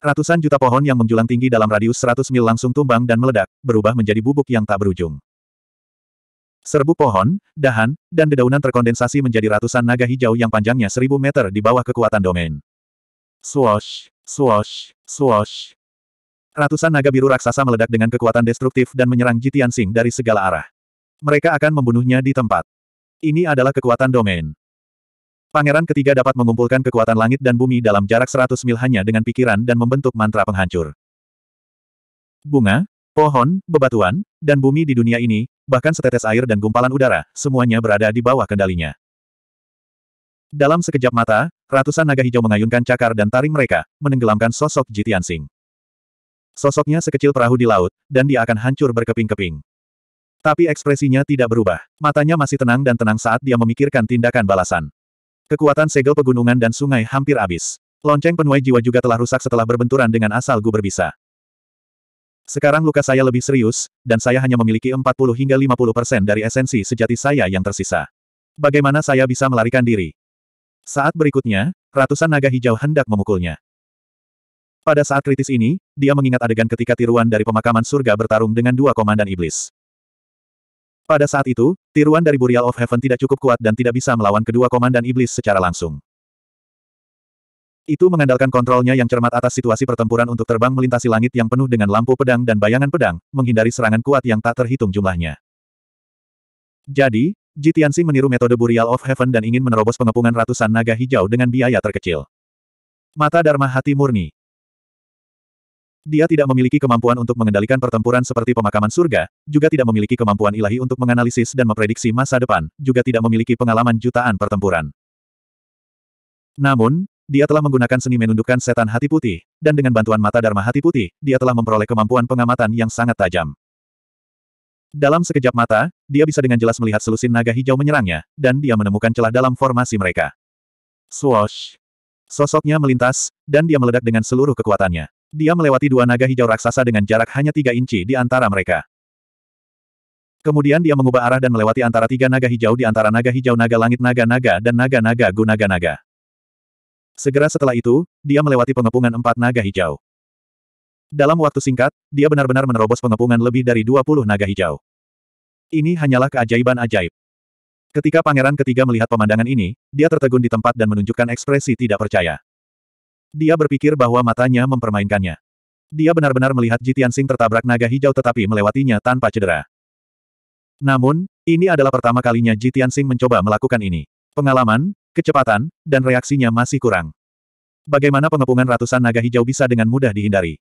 Ratusan juta pohon yang menjulang tinggi dalam radius 100 mil langsung tumbang dan meledak, berubah menjadi bubuk yang tak berujung. Serbu pohon, dahan, dan dedaunan terkondensasi menjadi ratusan naga hijau yang panjangnya seribu meter di bawah kekuatan domain. Swash, swash, swash. Ratusan naga biru raksasa meledak dengan kekuatan destruktif dan menyerang Jitian Sing dari segala arah mereka akan membunuhnya di tempat. Ini adalah kekuatan domain. Pangeran ketiga dapat mengumpulkan kekuatan langit dan bumi dalam jarak 100 mil hanya dengan pikiran dan membentuk mantra penghancur. Bunga, pohon, bebatuan, dan bumi di dunia ini, bahkan setetes air dan gumpalan udara, semuanya berada di bawah kendalinya. Dalam sekejap mata, ratusan naga hijau mengayunkan cakar dan taring mereka, menenggelamkan sosok Jitian Singh. Sosoknya sekecil perahu di laut, dan dia akan hancur berkeping-keping. Tapi ekspresinya tidak berubah. Matanya masih tenang dan tenang saat dia memikirkan tindakan balasan. Kekuatan segel pegunungan dan sungai hampir habis. Lonceng penuai jiwa juga telah rusak setelah berbenturan dengan asal gu berbisa. Sekarang luka saya lebih serius, dan saya hanya memiliki 40 hingga 50 persen dari esensi sejati saya yang tersisa. Bagaimana saya bisa melarikan diri? Saat berikutnya, ratusan naga hijau hendak memukulnya. Pada saat kritis ini, dia mengingat adegan ketika tiruan dari pemakaman surga bertarung dengan dua komandan iblis. Pada saat itu, tiruan dari Burial of Heaven tidak cukup kuat dan tidak bisa melawan kedua komandan iblis secara langsung. Itu mengandalkan kontrolnya yang cermat atas situasi pertempuran untuk terbang melintasi langit yang penuh dengan lampu pedang dan bayangan pedang, menghindari serangan kuat yang tak terhitung jumlahnya. Jadi, Jitiansi meniru metode Burial of Heaven dan ingin menerobos pengepungan ratusan naga hijau dengan biaya terkecil. Mata Dharma Hati Murni dia tidak memiliki kemampuan untuk mengendalikan pertempuran seperti pemakaman surga, juga tidak memiliki kemampuan ilahi untuk menganalisis dan memprediksi masa depan, juga tidak memiliki pengalaman jutaan pertempuran. Namun, dia telah menggunakan seni menundukkan setan hati putih, dan dengan bantuan mata Dharma hati putih, dia telah memperoleh kemampuan pengamatan yang sangat tajam. Dalam sekejap mata, dia bisa dengan jelas melihat selusin naga hijau menyerangnya, dan dia menemukan celah dalam formasi mereka. Swoosh! Sosoknya melintas, dan dia meledak dengan seluruh kekuatannya. Dia melewati dua naga hijau raksasa dengan jarak hanya tiga inci di antara mereka. Kemudian dia mengubah arah dan melewati antara tiga naga hijau di antara naga hijau naga langit naga-naga dan naga-naga gunaga-naga. Segera setelah itu, dia melewati pengepungan empat naga hijau. Dalam waktu singkat, dia benar-benar menerobos pengepungan lebih dari 20 naga hijau. Ini hanyalah keajaiban ajaib. Ketika pangeran ketiga melihat pemandangan ini, dia tertegun di tempat dan menunjukkan ekspresi tidak percaya. Dia berpikir bahwa matanya mempermainkannya. Dia benar-benar melihat Jitian Sing tertabrak naga hijau tetapi melewatinya tanpa cedera. Namun, ini adalah pertama kalinya Jitian Sing mencoba melakukan ini. Pengalaman, kecepatan, dan reaksinya masih kurang. Bagaimana pengepungan ratusan naga hijau bisa dengan mudah dihindari?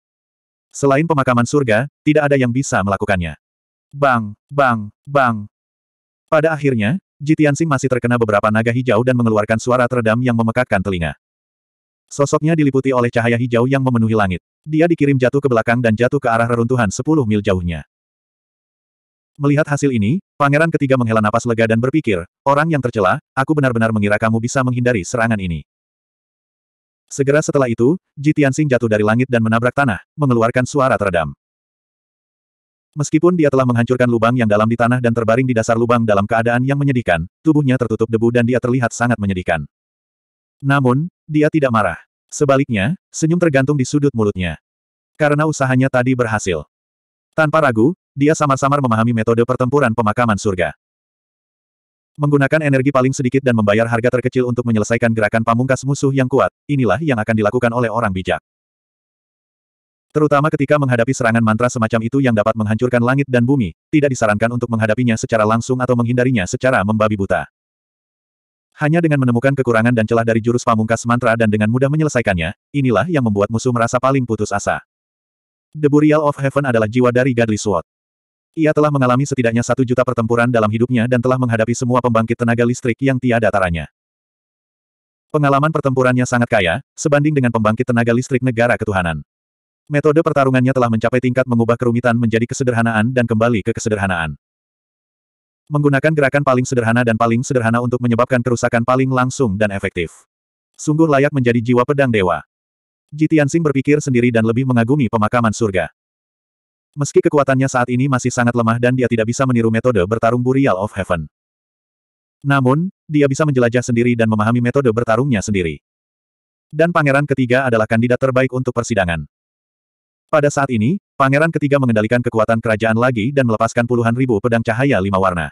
Selain pemakaman surga, tidak ada yang bisa melakukannya. Bang, bang, bang. Pada akhirnya, Jitian Sing masih terkena beberapa naga hijau dan mengeluarkan suara teredam yang memekakkan telinga. Sosoknya diliputi oleh cahaya hijau yang memenuhi langit. Dia dikirim jatuh ke belakang dan jatuh ke arah reruntuhan 10 mil jauhnya. Melihat hasil ini, pangeran ketiga menghela napas lega dan berpikir, orang yang tercela, aku benar-benar mengira kamu bisa menghindari serangan ini. Segera setelah itu, Ji Tianxing jatuh dari langit dan menabrak tanah, mengeluarkan suara teredam. Meskipun dia telah menghancurkan lubang yang dalam di tanah dan terbaring di dasar lubang dalam keadaan yang menyedihkan, tubuhnya tertutup debu dan dia terlihat sangat menyedihkan. Namun, dia tidak marah. Sebaliknya, senyum tergantung di sudut mulutnya. Karena usahanya tadi berhasil. Tanpa ragu, dia samar-samar memahami metode pertempuran pemakaman surga. Menggunakan energi paling sedikit dan membayar harga terkecil untuk menyelesaikan gerakan pamungkas musuh yang kuat, inilah yang akan dilakukan oleh orang bijak. Terutama ketika menghadapi serangan mantra semacam itu yang dapat menghancurkan langit dan bumi, tidak disarankan untuk menghadapinya secara langsung atau menghindarinya secara membabi buta. Hanya dengan menemukan kekurangan dan celah dari jurus pamungkas mantra dan dengan mudah menyelesaikannya, inilah yang membuat musuh merasa paling putus asa. The Burial of Heaven adalah jiwa dari Godly Sword. Ia telah mengalami setidaknya satu juta pertempuran dalam hidupnya dan telah menghadapi semua pembangkit tenaga listrik yang tiada taranya. Pengalaman pertempurannya sangat kaya, sebanding dengan pembangkit tenaga listrik negara ketuhanan. Metode pertarungannya telah mencapai tingkat mengubah kerumitan menjadi kesederhanaan dan kembali ke kesederhanaan menggunakan gerakan paling sederhana dan paling sederhana untuk menyebabkan kerusakan paling langsung dan efektif. Sungguh layak menjadi jiwa pedang dewa. Jitiansing berpikir sendiri dan lebih mengagumi pemakaman surga. Meski kekuatannya saat ini masih sangat lemah dan dia tidak bisa meniru metode bertarung Burial of Heaven. Namun, dia bisa menjelajah sendiri dan memahami metode bertarungnya sendiri. Dan pangeran ketiga adalah kandidat terbaik untuk persidangan. Pada saat ini, pangeran ketiga mengendalikan kekuatan kerajaan lagi dan melepaskan puluhan ribu pedang cahaya lima warna.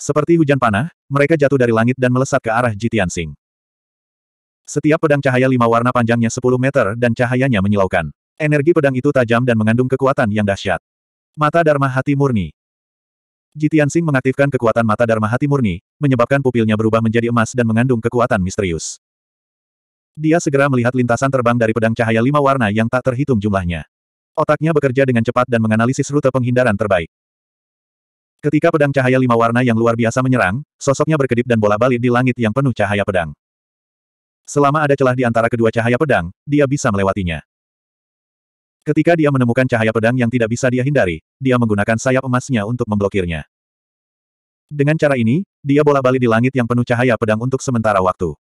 Seperti hujan panah, mereka jatuh dari langit dan melesat ke arah Jitian Sing. Setiap pedang cahaya lima warna panjangnya 10 meter dan cahayanya menyilaukan. Energi pedang itu tajam dan mengandung kekuatan yang dahsyat. Mata Dharma Hati Murni Jitian Sing mengaktifkan kekuatan mata Dharma Hati Murni, menyebabkan pupilnya berubah menjadi emas dan mengandung kekuatan misterius. Dia segera melihat lintasan terbang dari pedang cahaya lima warna yang tak terhitung jumlahnya. Otaknya bekerja dengan cepat dan menganalisis rute penghindaran terbaik. Ketika pedang cahaya lima warna yang luar biasa menyerang, sosoknya berkedip dan bola balik di langit yang penuh cahaya pedang. Selama ada celah di antara kedua cahaya pedang, dia bisa melewatinya. Ketika dia menemukan cahaya pedang yang tidak bisa dia hindari, dia menggunakan sayap emasnya untuk memblokirnya. Dengan cara ini, dia bola balik di langit yang penuh cahaya pedang untuk sementara waktu.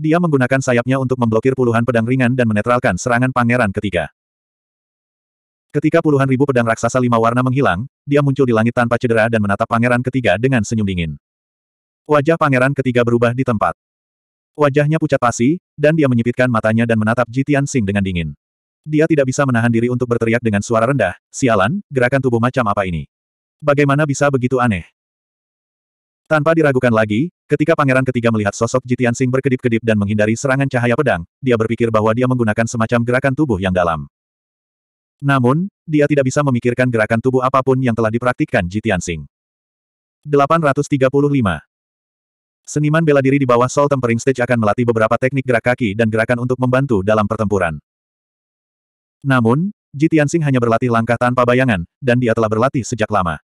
Dia menggunakan sayapnya untuk memblokir puluhan pedang ringan dan menetralkan serangan pangeran ketiga. Ketika puluhan ribu pedang raksasa lima warna menghilang, dia muncul di langit tanpa cedera dan menatap pangeran ketiga dengan senyum dingin. Wajah pangeran ketiga berubah di tempat. Wajahnya pucat pasi, dan dia menyipitkan matanya dan menatap Jitian Sing dengan dingin. Dia tidak bisa menahan diri untuk berteriak dengan suara rendah, sialan, gerakan tubuh macam apa ini? Bagaimana bisa begitu aneh? Tanpa diragukan lagi, ketika pangeran ketiga melihat sosok Jitian Sing berkedip-kedip dan menghindari serangan cahaya pedang, dia berpikir bahwa dia menggunakan semacam gerakan tubuh yang dalam. Namun, dia tidak bisa memikirkan gerakan tubuh apapun yang telah dipraktikkan Jitian Sing. 835. Seniman bela diri di bawah Sol Tempering Stage akan melatih beberapa teknik gerak kaki dan gerakan untuk membantu dalam pertempuran. Namun, Jitian Sing hanya berlatih langkah tanpa bayangan, dan dia telah berlatih sejak lama.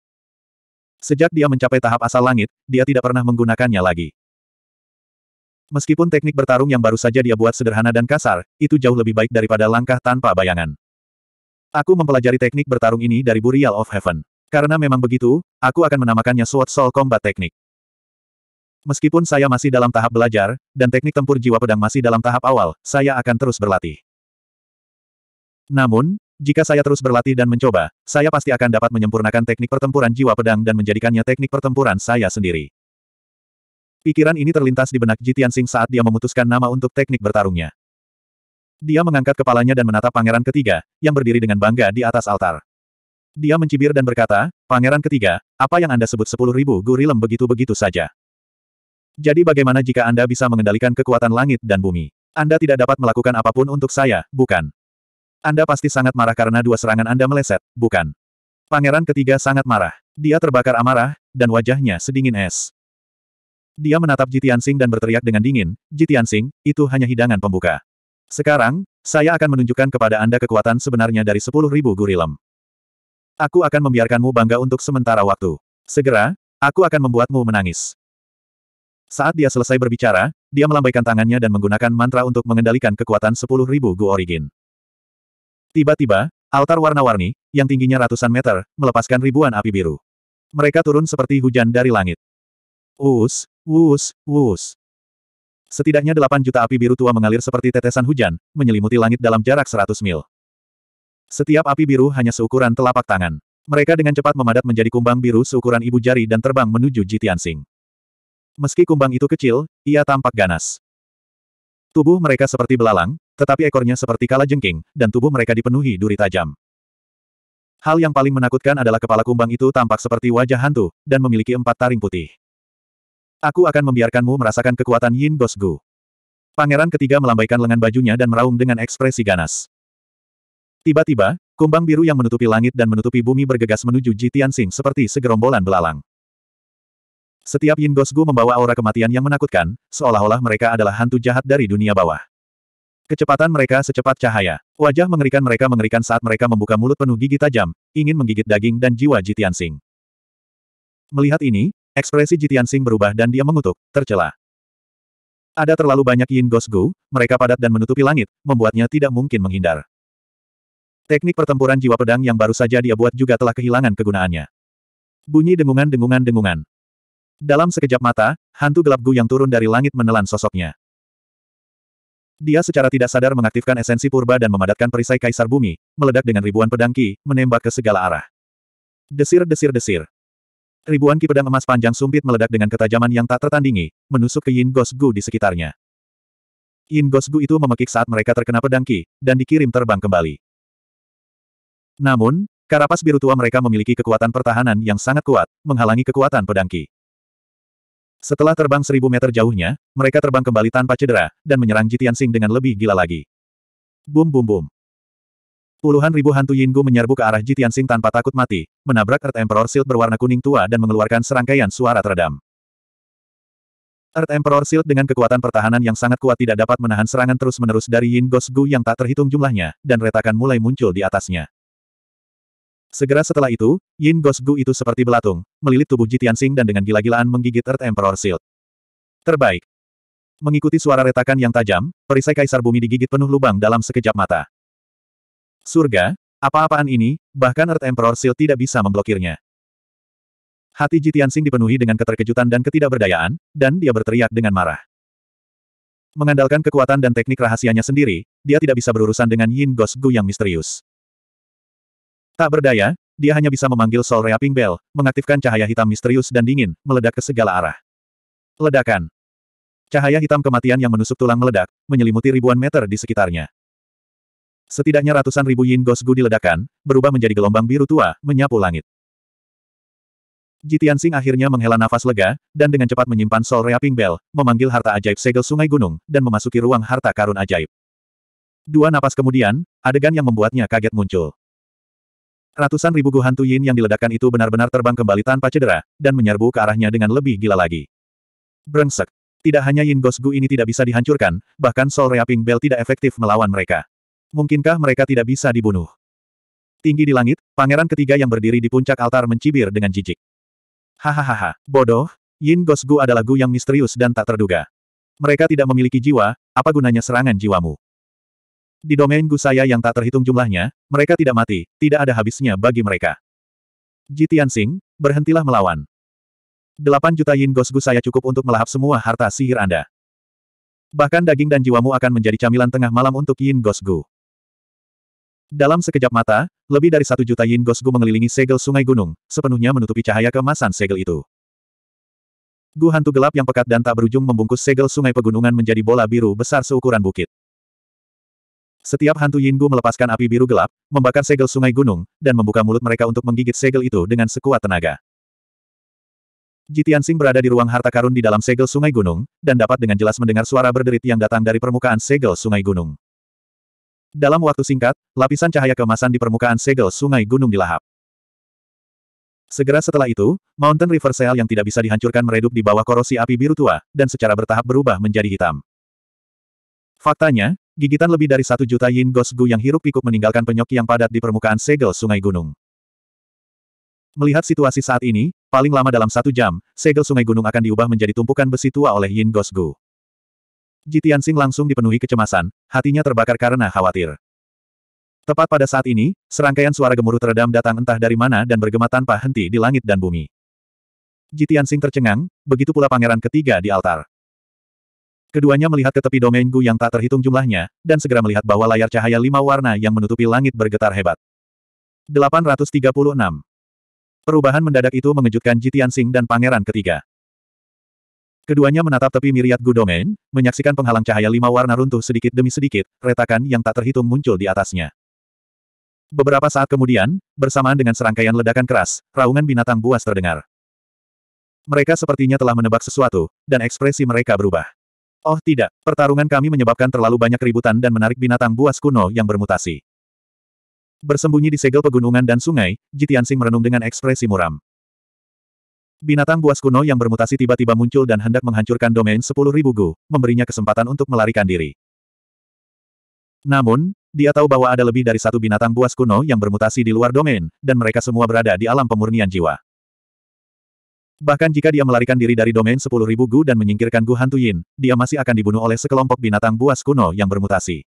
Sejak dia mencapai tahap asal langit, dia tidak pernah menggunakannya lagi. Meskipun teknik bertarung yang baru saja dia buat sederhana dan kasar, itu jauh lebih baik daripada langkah tanpa bayangan. Aku mempelajari teknik bertarung ini dari Burial of Heaven. Karena memang begitu, aku akan menamakannya Sword Soul Combat Technique. Meskipun saya masih dalam tahap belajar, dan teknik tempur jiwa pedang masih dalam tahap awal, saya akan terus berlatih. Namun, jika saya terus berlatih dan mencoba, saya pasti akan dapat menyempurnakan teknik pertempuran jiwa pedang dan menjadikannya teknik pertempuran saya sendiri. Pikiran ini terlintas di benak Jitian Sing saat dia memutuskan nama untuk teknik bertarungnya. Dia mengangkat kepalanya dan menatap pangeran ketiga, yang berdiri dengan bangga di atas altar. Dia mencibir dan berkata, Pangeran ketiga, apa yang Anda sebut sepuluh ribu gurilem begitu-begitu saja? Jadi bagaimana jika Anda bisa mengendalikan kekuatan langit dan bumi? Anda tidak dapat melakukan apapun untuk saya, bukan? Anda pasti sangat marah karena dua serangan Anda meleset, bukan? Pangeran ketiga sangat marah. Dia terbakar amarah, dan wajahnya sedingin es. Dia menatap Jitian Jitiansing dan berteriak dengan dingin, "Jitian Jitiansing, itu hanya hidangan pembuka. Sekarang, saya akan menunjukkan kepada Anda kekuatan sebenarnya dari sepuluh ribu gurilem. Aku akan membiarkanmu bangga untuk sementara waktu. Segera, aku akan membuatmu menangis. Saat dia selesai berbicara, dia melambaikan tangannya dan menggunakan mantra untuk mengendalikan kekuatan sepuluh ribu Gu Origin. Tiba-tiba, altar warna-warni, yang tingginya ratusan meter, melepaskan ribuan api biru. Mereka turun seperti hujan dari langit. Wus, wus, wus. Setidaknya delapan juta api biru tua mengalir seperti tetesan hujan, menyelimuti langit dalam jarak seratus mil. Setiap api biru hanya seukuran telapak tangan. Mereka dengan cepat memadat menjadi kumbang biru seukuran ibu jari dan terbang menuju Jitiansing. Meski kumbang itu kecil, ia tampak ganas. Tubuh mereka seperti belalang, tetapi ekornya seperti kala jengking, dan tubuh mereka dipenuhi duri tajam. Hal yang paling menakutkan adalah kepala kumbang itu tampak seperti wajah hantu, dan memiliki empat taring putih. Aku akan membiarkanmu merasakan kekuatan Yin Gosgu. Pangeran ketiga melambaikan lengan bajunya dan meraung dengan ekspresi ganas. Tiba-tiba, kumbang biru yang menutupi langit dan menutupi bumi bergegas menuju Ji Tianxing seperti segerombolan belalang. Setiap Yin Gosgu membawa aura kematian yang menakutkan, seolah-olah mereka adalah hantu jahat dari dunia bawah. Kecepatan mereka secepat cahaya. Wajah mengerikan mereka mengerikan saat mereka membuka mulut penuh gigi tajam, ingin menggigit daging dan jiwa Ji Tianxing. Melihat ini, Ekspresi Jitian Sing berubah dan dia mengutuk, tercela. Ada terlalu banyak Yin Ghost Gu. mereka padat dan menutupi langit, membuatnya tidak mungkin menghindar. Teknik pertempuran jiwa pedang yang baru saja dia buat juga telah kehilangan kegunaannya. Bunyi dengungan-dengungan-dengungan. Dalam sekejap mata, hantu gelap Gu yang turun dari langit menelan sosoknya. Dia secara tidak sadar mengaktifkan esensi purba dan memadatkan perisai kaisar bumi, meledak dengan ribuan pedang ki, menembak ke segala arah. Desir-desir-desir. Ribuan ki pedang emas panjang sumpit meledak dengan ketajaman yang tak tertandingi, menusuk ke Yin Gosgu di sekitarnya. Yin Gosgu itu memekik saat mereka terkena pedang ki, dan dikirim terbang kembali. Namun, karapas biru tua mereka memiliki kekuatan pertahanan yang sangat kuat, menghalangi kekuatan pedang ki. Setelah terbang seribu meter jauhnya, mereka terbang kembali tanpa cedera, dan menyerang Jitian Sing dengan lebih gila lagi. Bum bum bum. Puluhan ribu hantu Yinggu menyerbu ke arah Jitian Sing tanpa takut mati, menabrak Earth Emperor Shield berwarna kuning tua dan mengeluarkan serangkaian suara teredam. Earth Emperor Shield dengan kekuatan pertahanan yang sangat kuat tidak dapat menahan serangan terus-menerus dari Yin Ghost Gu yang tak terhitung jumlahnya, dan retakan mulai muncul di atasnya. Segera setelah itu, Yin Ghost Gu itu seperti belatung, melilit tubuh Jitian Sing dan dengan gila-gilaan menggigit Earth Emperor Shield. Terbaik. Mengikuti suara retakan yang tajam, perisai kaisar bumi digigit penuh lubang dalam sekejap mata. Surga, apa-apaan ini, bahkan Earth Emperor Seal tidak bisa memblokirnya. Hati Jitian Jitiansing dipenuhi dengan keterkejutan dan ketidakberdayaan, dan dia berteriak dengan marah. Mengandalkan kekuatan dan teknik rahasianya sendiri, dia tidak bisa berurusan dengan Yin Ghost Gu yang misterius. Tak berdaya, dia hanya bisa memanggil Soul Reaping Bell, mengaktifkan cahaya hitam misterius dan dingin, meledak ke segala arah. Ledakan. Cahaya hitam kematian yang menusuk tulang meledak, menyelimuti ribuan meter di sekitarnya. Setidaknya ratusan ribu yin gosgu diledakkan, berubah menjadi gelombang biru tua, menyapu langit. Jitiansing akhirnya menghela nafas lega, dan dengan cepat menyimpan Sol Reaping Bell, memanggil harta ajaib segel sungai gunung, dan memasuki ruang harta karun ajaib. Dua napas kemudian, adegan yang membuatnya kaget muncul. Ratusan ribu gu hantu yin yang diledakkan itu benar-benar terbang kembali tanpa cedera, dan menyerbu ke arahnya dengan lebih gila lagi. Brengsek. Tidak hanya yin gosgu ini tidak bisa dihancurkan, bahkan Sol Reaping Bell tidak efektif melawan mereka. Mungkinkah mereka tidak bisa dibunuh? Tinggi di langit, pangeran ketiga yang berdiri di puncak altar mencibir dengan jijik. Hahaha, bodoh, Yin Gosgu adalah Gu yang misterius dan tak terduga. Mereka tidak memiliki jiwa, apa gunanya serangan jiwamu? Di domain Gu saya yang tak terhitung jumlahnya, mereka tidak mati, tidak ada habisnya bagi mereka. Jitian Sing, berhentilah melawan. Delapan juta Yin Gosgu saya cukup untuk melahap semua harta sihir Anda. Bahkan daging dan jiwamu akan menjadi camilan tengah malam untuk Yin Gosgu. Dalam sekejap mata, lebih dari satu juta yin gosgu mengelilingi segel sungai gunung, sepenuhnya menutupi cahaya kemasan segel itu. Gu hantu gelap yang pekat dan tak berujung membungkus segel sungai pegunungan menjadi bola biru besar seukuran bukit. Setiap hantu Yin Gu melepaskan api biru gelap, membakar segel sungai gunung, dan membuka mulut mereka untuk menggigit segel itu dengan sekuat tenaga. Jitian Sing berada di ruang harta karun di dalam segel sungai gunung, dan dapat dengan jelas mendengar suara berderit yang datang dari permukaan segel sungai gunung. Dalam waktu singkat, lapisan cahaya kemasan di permukaan segel sungai gunung dilahap. Segera setelah itu, Mountain River Seal yang tidak bisa dihancurkan meredup di bawah korosi api biru tua, dan secara bertahap berubah menjadi hitam. Faktanya, gigitan lebih dari satu juta yin gosgu yang hirup pikuk meninggalkan penyok yang padat di permukaan segel sungai gunung. Melihat situasi saat ini, paling lama dalam satu jam, segel sungai gunung akan diubah menjadi tumpukan besi tua oleh yin gosgu. Jitian Jitiansing langsung dipenuhi kecemasan, hatinya terbakar karena khawatir. Tepat pada saat ini, serangkaian suara gemuruh teredam datang entah dari mana dan bergema tanpa henti di langit dan bumi. Jitian Jitiansing tercengang, begitu pula pangeran ketiga di altar. Keduanya melihat ke tepi domain Gu yang tak terhitung jumlahnya, dan segera melihat bahwa layar cahaya lima warna yang menutupi langit bergetar hebat. 836. Perubahan mendadak itu mengejutkan Jitian Sing dan pangeran ketiga. Keduanya menatap tepi miriat Gudomen, menyaksikan penghalang cahaya lima warna runtuh sedikit demi sedikit, retakan yang tak terhitung muncul di atasnya. Beberapa saat kemudian, bersamaan dengan serangkaian ledakan keras, raungan binatang buas terdengar. Mereka sepertinya telah menebak sesuatu, dan ekspresi mereka berubah. Oh tidak, pertarungan kami menyebabkan terlalu banyak keributan dan menarik binatang buas kuno yang bermutasi. Bersembunyi di segel pegunungan dan sungai, Jitiansing merenung dengan ekspresi muram. Binatang buas kuno yang bermutasi tiba-tiba muncul dan hendak menghancurkan domain 10.000 Gu, memberinya kesempatan untuk melarikan diri. Namun, dia tahu bahwa ada lebih dari satu binatang buas kuno yang bermutasi di luar domain, dan mereka semua berada di alam pemurnian jiwa. Bahkan jika dia melarikan diri dari domain 10.000 Gu dan menyingkirkan Gu Hantu Yin, dia masih akan dibunuh oleh sekelompok binatang buas kuno yang bermutasi.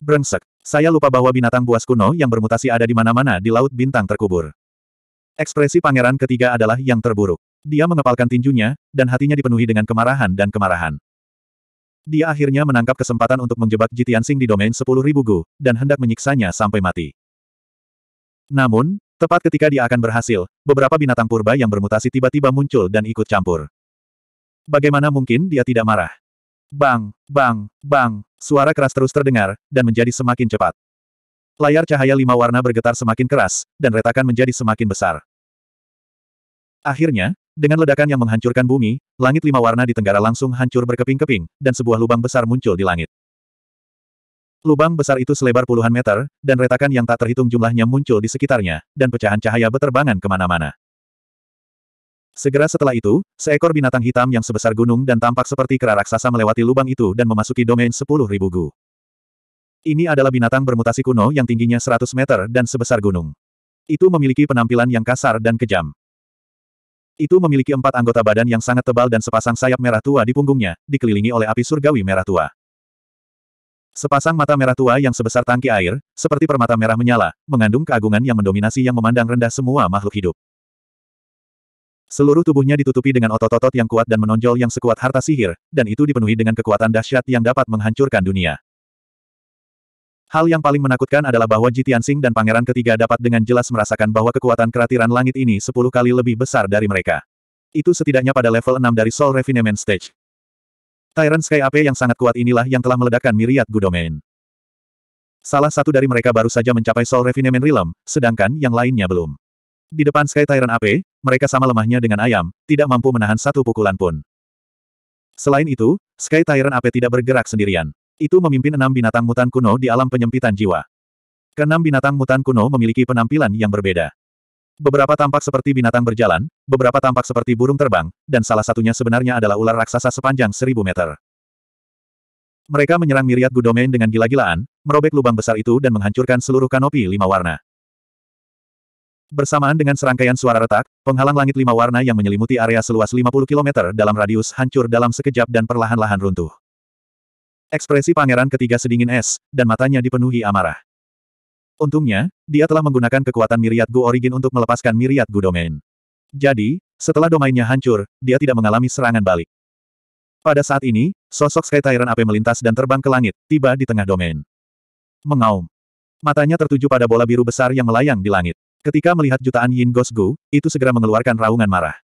Brengsek, saya lupa bahwa binatang buas kuno yang bermutasi ada di mana-mana di Laut Bintang Terkubur. Ekspresi pangeran ketiga adalah yang terburuk. Dia mengepalkan tinjunya, dan hatinya dipenuhi dengan kemarahan dan kemarahan. Dia akhirnya menangkap kesempatan untuk menjebak Jitian Sing di domain 10.000 Gu, dan hendak menyiksanya sampai mati. Namun, tepat ketika dia akan berhasil, beberapa binatang purba yang bermutasi tiba-tiba muncul dan ikut campur. Bagaimana mungkin dia tidak marah? Bang, bang, bang, suara keras terus terdengar, dan menjadi semakin cepat. Layar cahaya lima warna bergetar semakin keras, dan retakan menjadi semakin besar. Akhirnya, dengan ledakan yang menghancurkan bumi, langit lima warna di tenggara langsung hancur berkeping-keping, dan sebuah lubang besar muncul di langit. Lubang besar itu selebar puluhan meter, dan retakan yang tak terhitung jumlahnya muncul di sekitarnya, dan pecahan cahaya beterbangan kemana-mana. Segera setelah itu, seekor binatang hitam yang sebesar gunung dan tampak seperti kera raksasa melewati lubang itu dan memasuki domain 10.000 gu. Ini adalah binatang bermutasi kuno yang tingginya 100 meter dan sebesar gunung. Itu memiliki penampilan yang kasar dan kejam. Itu memiliki empat anggota badan yang sangat tebal dan sepasang sayap merah tua di punggungnya, dikelilingi oleh api surgawi merah tua. Sepasang mata merah tua yang sebesar tangki air, seperti permata merah menyala, mengandung keagungan yang mendominasi yang memandang rendah semua makhluk hidup. Seluruh tubuhnya ditutupi dengan otot-otot yang kuat dan menonjol yang sekuat harta sihir, dan itu dipenuhi dengan kekuatan dahsyat yang dapat menghancurkan dunia. Hal yang paling menakutkan adalah bahwa Singh dan pangeran ketiga dapat dengan jelas merasakan bahwa kekuatan keratiran langit ini sepuluh kali lebih besar dari mereka. Itu setidaknya pada level 6 dari Soul Refinement Stage. Tyrant Sky AP yang sangat kuat inilah yang telah meledakkan miriat Gudomain. Salah satu dari mereka baru saja mencapai Soul Refinement Realm, sedangkan yang lainnya belum. Di depan Sky Tyrant AP, mereka sama lemahnya dengan ayam, tidak mampu menahan satu pukulan pun. Selain itu, Sky Tyrant AP tidak bergerak sendirian. Itu memimpin enam binatang mutan kuno di alam penyempitan jiwa. Keenam binatang mutan kuno memiliki penampilan yang berbeda. Beberapa tampak seperti binatang berjalan, beberapa tampak seperti burung terbang, dan salah satunya sebenarnya adalah ular raksasa sepanjang seribu meter. Mereka menyerang miriat Gudomain dengan gila-gilaan, merobek lubang besar itu dan menghancurkan seluruh kanopi lima warna. Bersamaan dengan serangkaian suara retak, penghalang langit lima warna yang menyelimuti area seluas 50 km dalam radius hancur dalam sekejap dan perlahan-lahan runtuh. Ekspresi pangeran ketiga sedingin es, dan matanya dipenuhi amarah. Untungnya, dia telah menggunakan kekuatan Miriad Gu Origin untuk melepaskan Miriad Gu Domain. Jadi, setelah domainnya hancur, dia tidak mengalami serangan balik. Pada saat ini, sosok Sky Tyrant AP melintas dan terbang ke langit, tiba di tengah domain. Mengaum. Matanya tertuju pada bola biru besar yang melayang di langit. Ketika melihat jutaan Yin Gosgu, itu segera mengeluarkan raungan marah.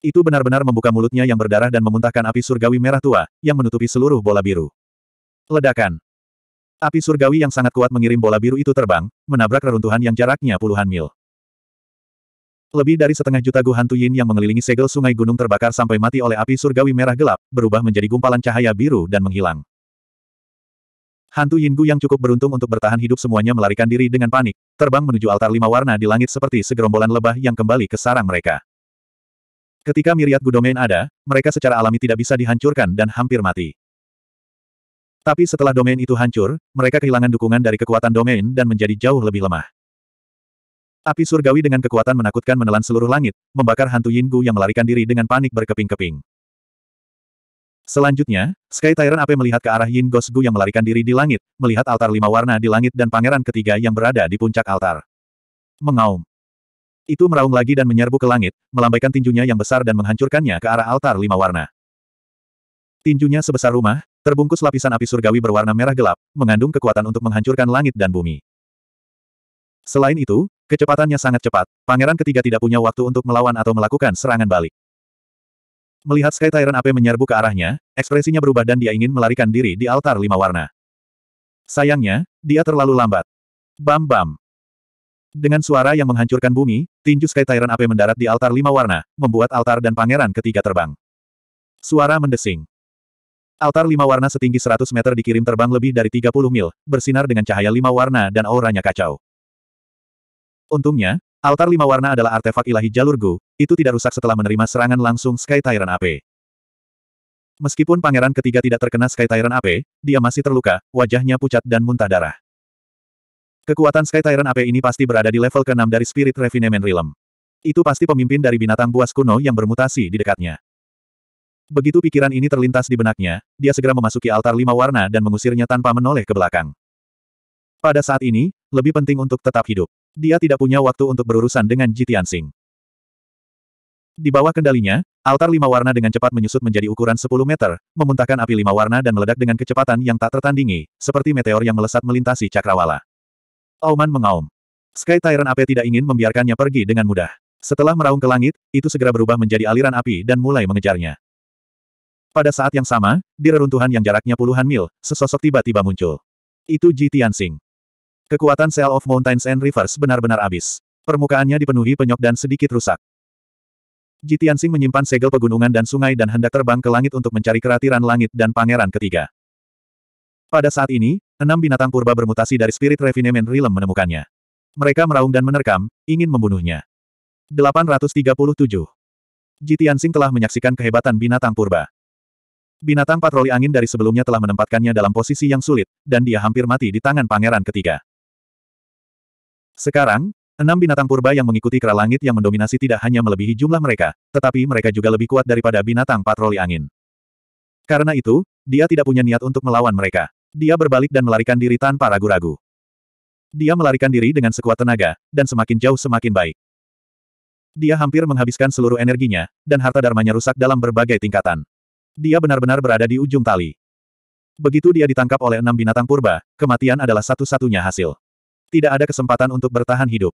Itu benar-benar membuka mulutnya yang berdarah dan memuntahkan api surgawi merah tua, yang menutupi seluruh bola biru. Ledakan. Api surgawi yang sangat kuat mengirim bola biru itu terbang, menabrak reruntuhan yang jaraknya puluhan mil. Lebih dari setengah juta gu hantu yin yang mengelilingi segel sungai gunung terbakar sampai mati oleh api surgawi merah gelap, berubah menjadi gumpalan cahaya biru dan menghilang. Hantu Yin Gu yang cukup beruntung untuk bertahan hidup semuanya melarikan diri dengan panik, terbang menuju altar lima warna di langit seperti segerombolan lebah yang kembali ke sarang mereka. Ketika miriat gudomain ada, mereka secara alami tidak bisa dihancurkan dan hampir mati. Tapi setelah domain itu hancur, mereka kehilangan dukungan dari kekuatan domain dan menjadi jauh lebih lemah. Api surgawi dengan kekuatan menakutkan menelan seluruh langit, membakar hantu Yinggu yang melarikan diri dengan panik berkeping-keping. Selanjutnya, Sky Tyrant Ape melihat ke arah Yin Gosgu yang melarikan diri di langit, melihat altar lima warna di langit dan pangeran ketiga yang berada di puncak altar. Mengaum. Itu meraung lagi dan menyerbu ke langit, melambaikan tinjunya yang besar dan menghancurkannya ke arah altar lima warna. Tinjunya sebesar rumah, terbungkus lapisan api surgawi berwarna merah gelap, mengandung kekuatan untuk menghancurkan langit dan bumi. Selain itu, kecepatannya sangat cepat, pangeran ketiga tidak punya waktu untuk melawan atau melakukan serangan balik. Melihat Sky Tyrant Ape menyerbu ke arahnya, ekspresinya berubah dan dia ingin melarikan diri di altar lima warna. Sayangnya, dia terlalu lambat. Bam bam. Dengan suara yang menghancurkan bumi, tinju Sky Tyrant AP mendarat di altar lima warna, membuat altar dan pangeran ketiga terbang. Suara mendesing. Altar lima warna setinggi 100 meter dikirim terbang lebih dari 30 mil, bersinar dengan cahaya lima warna dan auranya kacau. Untungnya, altar lima warna adalah artefak ilahi jalur Gu, itu tidak rusak setelah menerima serangan langsung Sky Tyrant AP. Meskipun pangeran ketiga tidak terkena Sky Tyrant AP, dia masih terluka, wajahnya pucat dan muntah darah. Kekuatan Sky Tyrant AP ini pasti berada di level ke-6 dari Spirit Refinement Realm. Itu pasti pemimpin dari binatang buas kuno yang bermutasi di dekatnya. Begitu pikiran ini terlintas di benaknya, dia segera memasuki altar lima warna dan mengusirnya tanpa menoleh ke belakang. Pada saat ini, lebih penting untuk tetap hidup. Dia tidak punya waktu untuk berurusan dengan Jitian Sing. Di bawah kendalinya, altar lima warna dengan cepat menyusut menjadi ukuran 10 meter, memuntahkan api lima warna dan meledak dengan kecepatan yang tak tertandingi, seperti meteor yang melesat melintasi cakrawala. Auman mengaum. Sky Tyrant Ape tidak ingin membiarkannya pergi dengan mudah. Setelah meraung ke langit, itu segera berubah menjadi aliran api dan mulai mengejarnya. Pada saat yang sama, di reruntuhan yang jaraknya puluhan mil, sesosok tiba-tiba muncul. Itu Ji Tianxing. Kekuatan Cell of Mountains and Rivers benar-benar habis. Permukaannya dipenuhi penyok dan sedikit rusak. Ji Tianxing menyimpan segel pegunungan dan sungai dan hendak terbang ke langit untuk mencari keratiran langit dan pangeran ketiga. Pada saat ini, Enam binatang purba bermutasi dari Spirit Refinement Realm menemukannya. Mereka meraung dan menerkam, ingin membunuhnya. 837. Sing telah menyaksikan kehebatan binatang purba. Binatang patroli angin dari sebelumnya telah menempatkannya dalam posisi yang sulit, dan dia hampir mati di tangan pangeran ketiga. Sekarang, enam binatang purba yang mengikuti kera langit yang mendominasi tidak hanya melebihi jumlah mereka, tetapi mereka juga lebih kuat daripada binatang patroli angin. Karena itu, dia tidak punya niat untuk melawan mereka. Dia berbalik dan melarikan diri tanpa ragu-ragu. Dia melarikan diri dengan sekuat tenaga, dan semakin jauh semakin baik. Dia hampir menghabiskan seluruh energinya, dan harta dharmanya rusak dalam berbagai tingkatan. Dia benar-benar berada di ujung tali. Begitu dia ditangkap oleh enam binatang purba, kematian adalah satu-satunya hasil. Tidak ada kesempatan untuk bertahan hidup.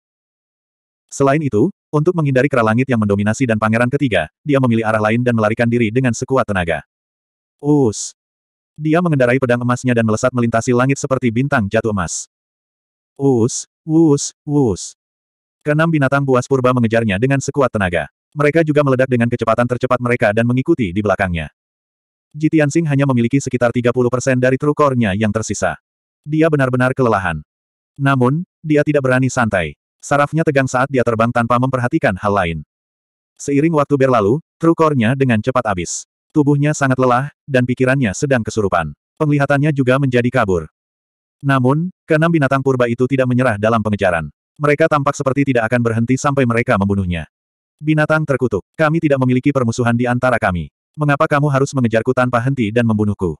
Selain itu, untuk menghindari kera langit yang mendominasi dan pangeran ketiga, dia memilih arah lain dan melarikan diri dengan sekuat tenaga. Us! Dia mengendarai pedang emasnya dan melesat melintasi langit seperti bintang jatuh emas. Wus, wus, wus. Kenam binatang buas purba mengejarnya dengan sekuat tenaga. Mereka juga meledak dengan kecepatan tercepat mereka dan mengikuti di belakangnya. Jitian Sing hanya memiliki sekitar 30% dari trukornya yang tersisa. Dia benar-benar kelelahan. Namun, dia tidak berani santai. Sarafnya tegang saat dia terbang tanpa memperhatikan hal lain. Seiring waktu berlalu, trukornya dengan cepat habis. Tubuhnya sangat lelah, dan pikirannya sedang kesurupan. Penglihatannya juga menjadi kabur. Namun, keenam binatang purba itu tidak menyerah dalam pengejaran. Mereka tampak seperti tidak akan berhenti sampai mereka membunuhnya. Binatang terkutuk, kami tidak memiliki permusuhan di antara kami. Mengapa kamu harus mengejarku tanpa henti dan membunuhku?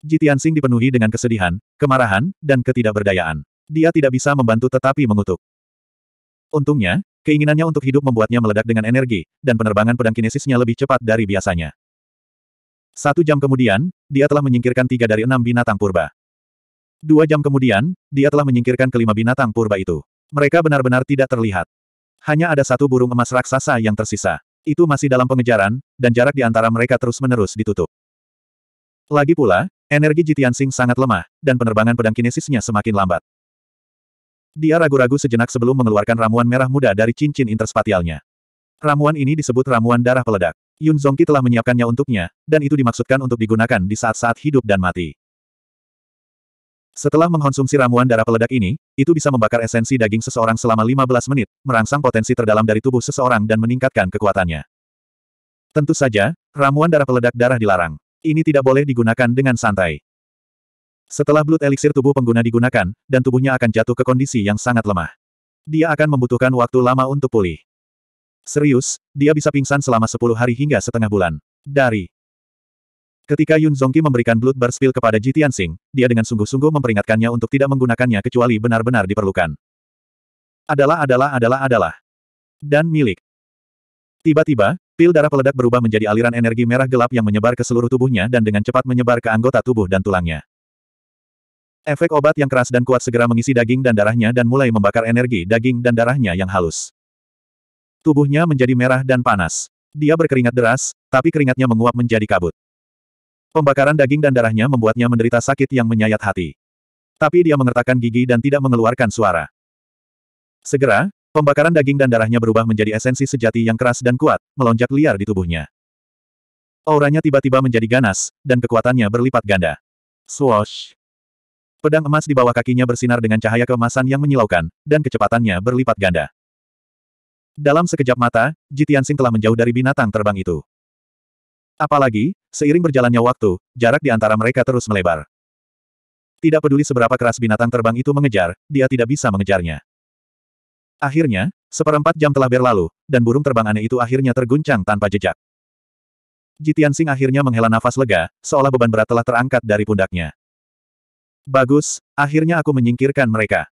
Jitian Sing dipenuhi dengan kesedihan, kemarahan, dan ketidakberdayaan. Dia tidak bisa membantu tetapi mengutuk. Untungnya, keinginannya untuk hidup membuatnya meledak dengan energi, dan penerbangan pedang kinesisnya lebih cepat dari biasanya. Satu jam kemudian, dia telah menyingkirkan tiga dari enam binatang purba. Dua jam kemudian, dia telah menyingkirkan kelima binatang purba itu. Mereka benar-benar tidak terlihat. Hanya ada satu burung emas raksasa yang tersisa. Itu masih dalam pengejaran, dan jarak di antara mereka terus-menerus ditutup. Lagi pula, energi Jitian Sing sangat lemah, dan penerbangan pedang kinesisnya semakin lambat. Dia ragu-ragu sejenak sebelum mengeluarkan ramuan merah muda dari cincin interspatialnya. Ramuan ini disebut ramuan darah peledak. Yun Zongqi telah menyiapkannya untuknya, dan itu dimaksudkan untuk digunakan di saat-saat hidup dan mati. Setelah mengkonsumsi ramuan darah peledak ini, itu bisa membakar esensi daging seseorang selama 15 menit, merangsang potensi terdalam dari tubuh seseorang dan meningkatkan kekuatannya. Tentu saja, ramuan darah peledak darah dilarang. Ini tidak boleh digunakan dengan santai. Setelah blood elixir tubuh pengguna digunakan, dan tubuhnya akan jatuh ke kondisi yang sangat lemah. Dia akan membutuhkan waktu lama untuk pulih. Serius, dia bisa pingsan selama sepuluh hari hingga setengah bulan. Dari Ketika Yun Zongqi memberikan Blood burst Spill kepada Ji Tianxing, dia dengan sungguh-sungguh memperingatkannya untuk tidak menggunakannya kecuali benar-benar diperlukan. Adalah adalah adalah adalah. Dan milik. Tiba-tiba, pil darah peledak berubah menjadi aliran energi merah gelap yang menyebar ke seluruh tubuhnya dan dengan cepat menyebar ke anggota tubuh dan tulangnya. Efek obat yang keras dan kuat segera mengisi daging dan darahnya dan mulai membakar energi daging dan darahnya yang halus. Tubuhnya menjadi merah dan panas. Dia berkeringat deras, tapi keringatnya menguap menjadi kabut. Pembakaran daging dan darahnya membuatnya menderita sakit yang menyayat hati. Tapi dia mengertakkan gigi dan tidak mengeluarkan suara. Segera, pembakaran daging dan darahnya berubah menjadi esensi sejati yang keras dan kuat, melonjak liar di tubuhnya. Auranya tiba-tiba menjadi ganas, dan kekuatannya berlipat ganda. Swoosh! Pedang emas di bawah kakinya bersinar dengan cahaya keemasan yang menyilaukan, dan kecepatannya berlipat ganda. Dalam sekejap mata, Jitian Sing telah menjauh dari binatang terbang itu. Apalagi, seiring berjalannya waktu, jarak di antara mereka terus melebar. Tidak peduli seberapa keras binatang terbang itu mengejar, dia tidak bisa mengejarnya. Akhirnya, seperempat jam telah berlalu, dan burung terbang aneh itu akhirnya terguncang tanpa jejak. Jitian Sing akhirnya menghela nafas lega, seolah beban berat telah terangkat dari pundaknya. Bagus, akhirnya aku menyingkirkan mereka.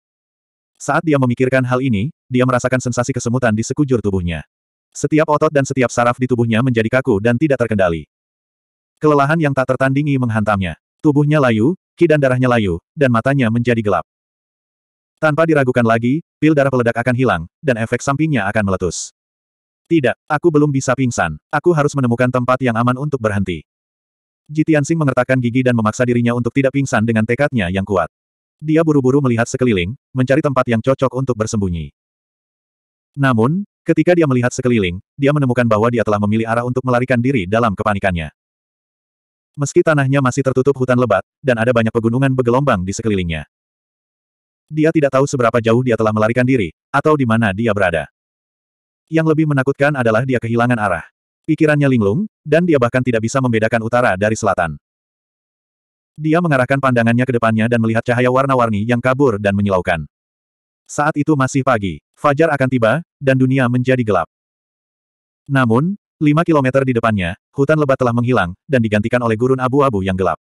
Saat dia memikirkan hal ini, dia merasakan sensasi kesemutan di sekujur tubuhnya. Setiap otot dan setiap saraf di tubuhnya menjadi kaku dan tidak terkendali. Kelelahan yang tak tertandingi menghantamnya. Tubuhnya layu, ki dan darahnya layu, dan matanya menjadi gelap. Tanpa diragukan lagi, pil darah peledak akan hilang, dan efek sampingnya akan meletus. Tidak, aku belum bisa pingsan. Aku harus menemukan tempat yang aman untuk berhenti. Jitiansing mengertakkan gigi dan memaksa dirinya untuk tidak pingsan dengan tekadnya yang kuat. Dia buru-buru melihat sekeliling, mencari tempat yang cocok untuk bersembunyi. Namun, ketika dia melihat sekeliling, dia menemukan bahwa dia telah memilih arah untuk melarikan diri dalam kepanikannya. Meski tanahnya masih tertutup hutan lebat, dan ada banyak pegunungan bergelombang di sekelilingnya. Dia tidak tahu seberapa jauh dia telah melarikan diri, atau di mana dia berada. Yang lebih menakutkan adalah dia kehilangan arah. Pikirannya linglung, dan dia bahkan tidak bisa membedakan utara dari selatan. Dia mengarahkan pandangannya ke depannya dan melihat cahaya warna-warni yang kabur dan menyilaukan. Saat itu masih pagi, fajar akan tiba, dan dunia menjadi gelap. Namun, lima kilometer di depannya, hutan lebat telah menghilang, dan digantikan oleh gurun abu-abu yang gelap.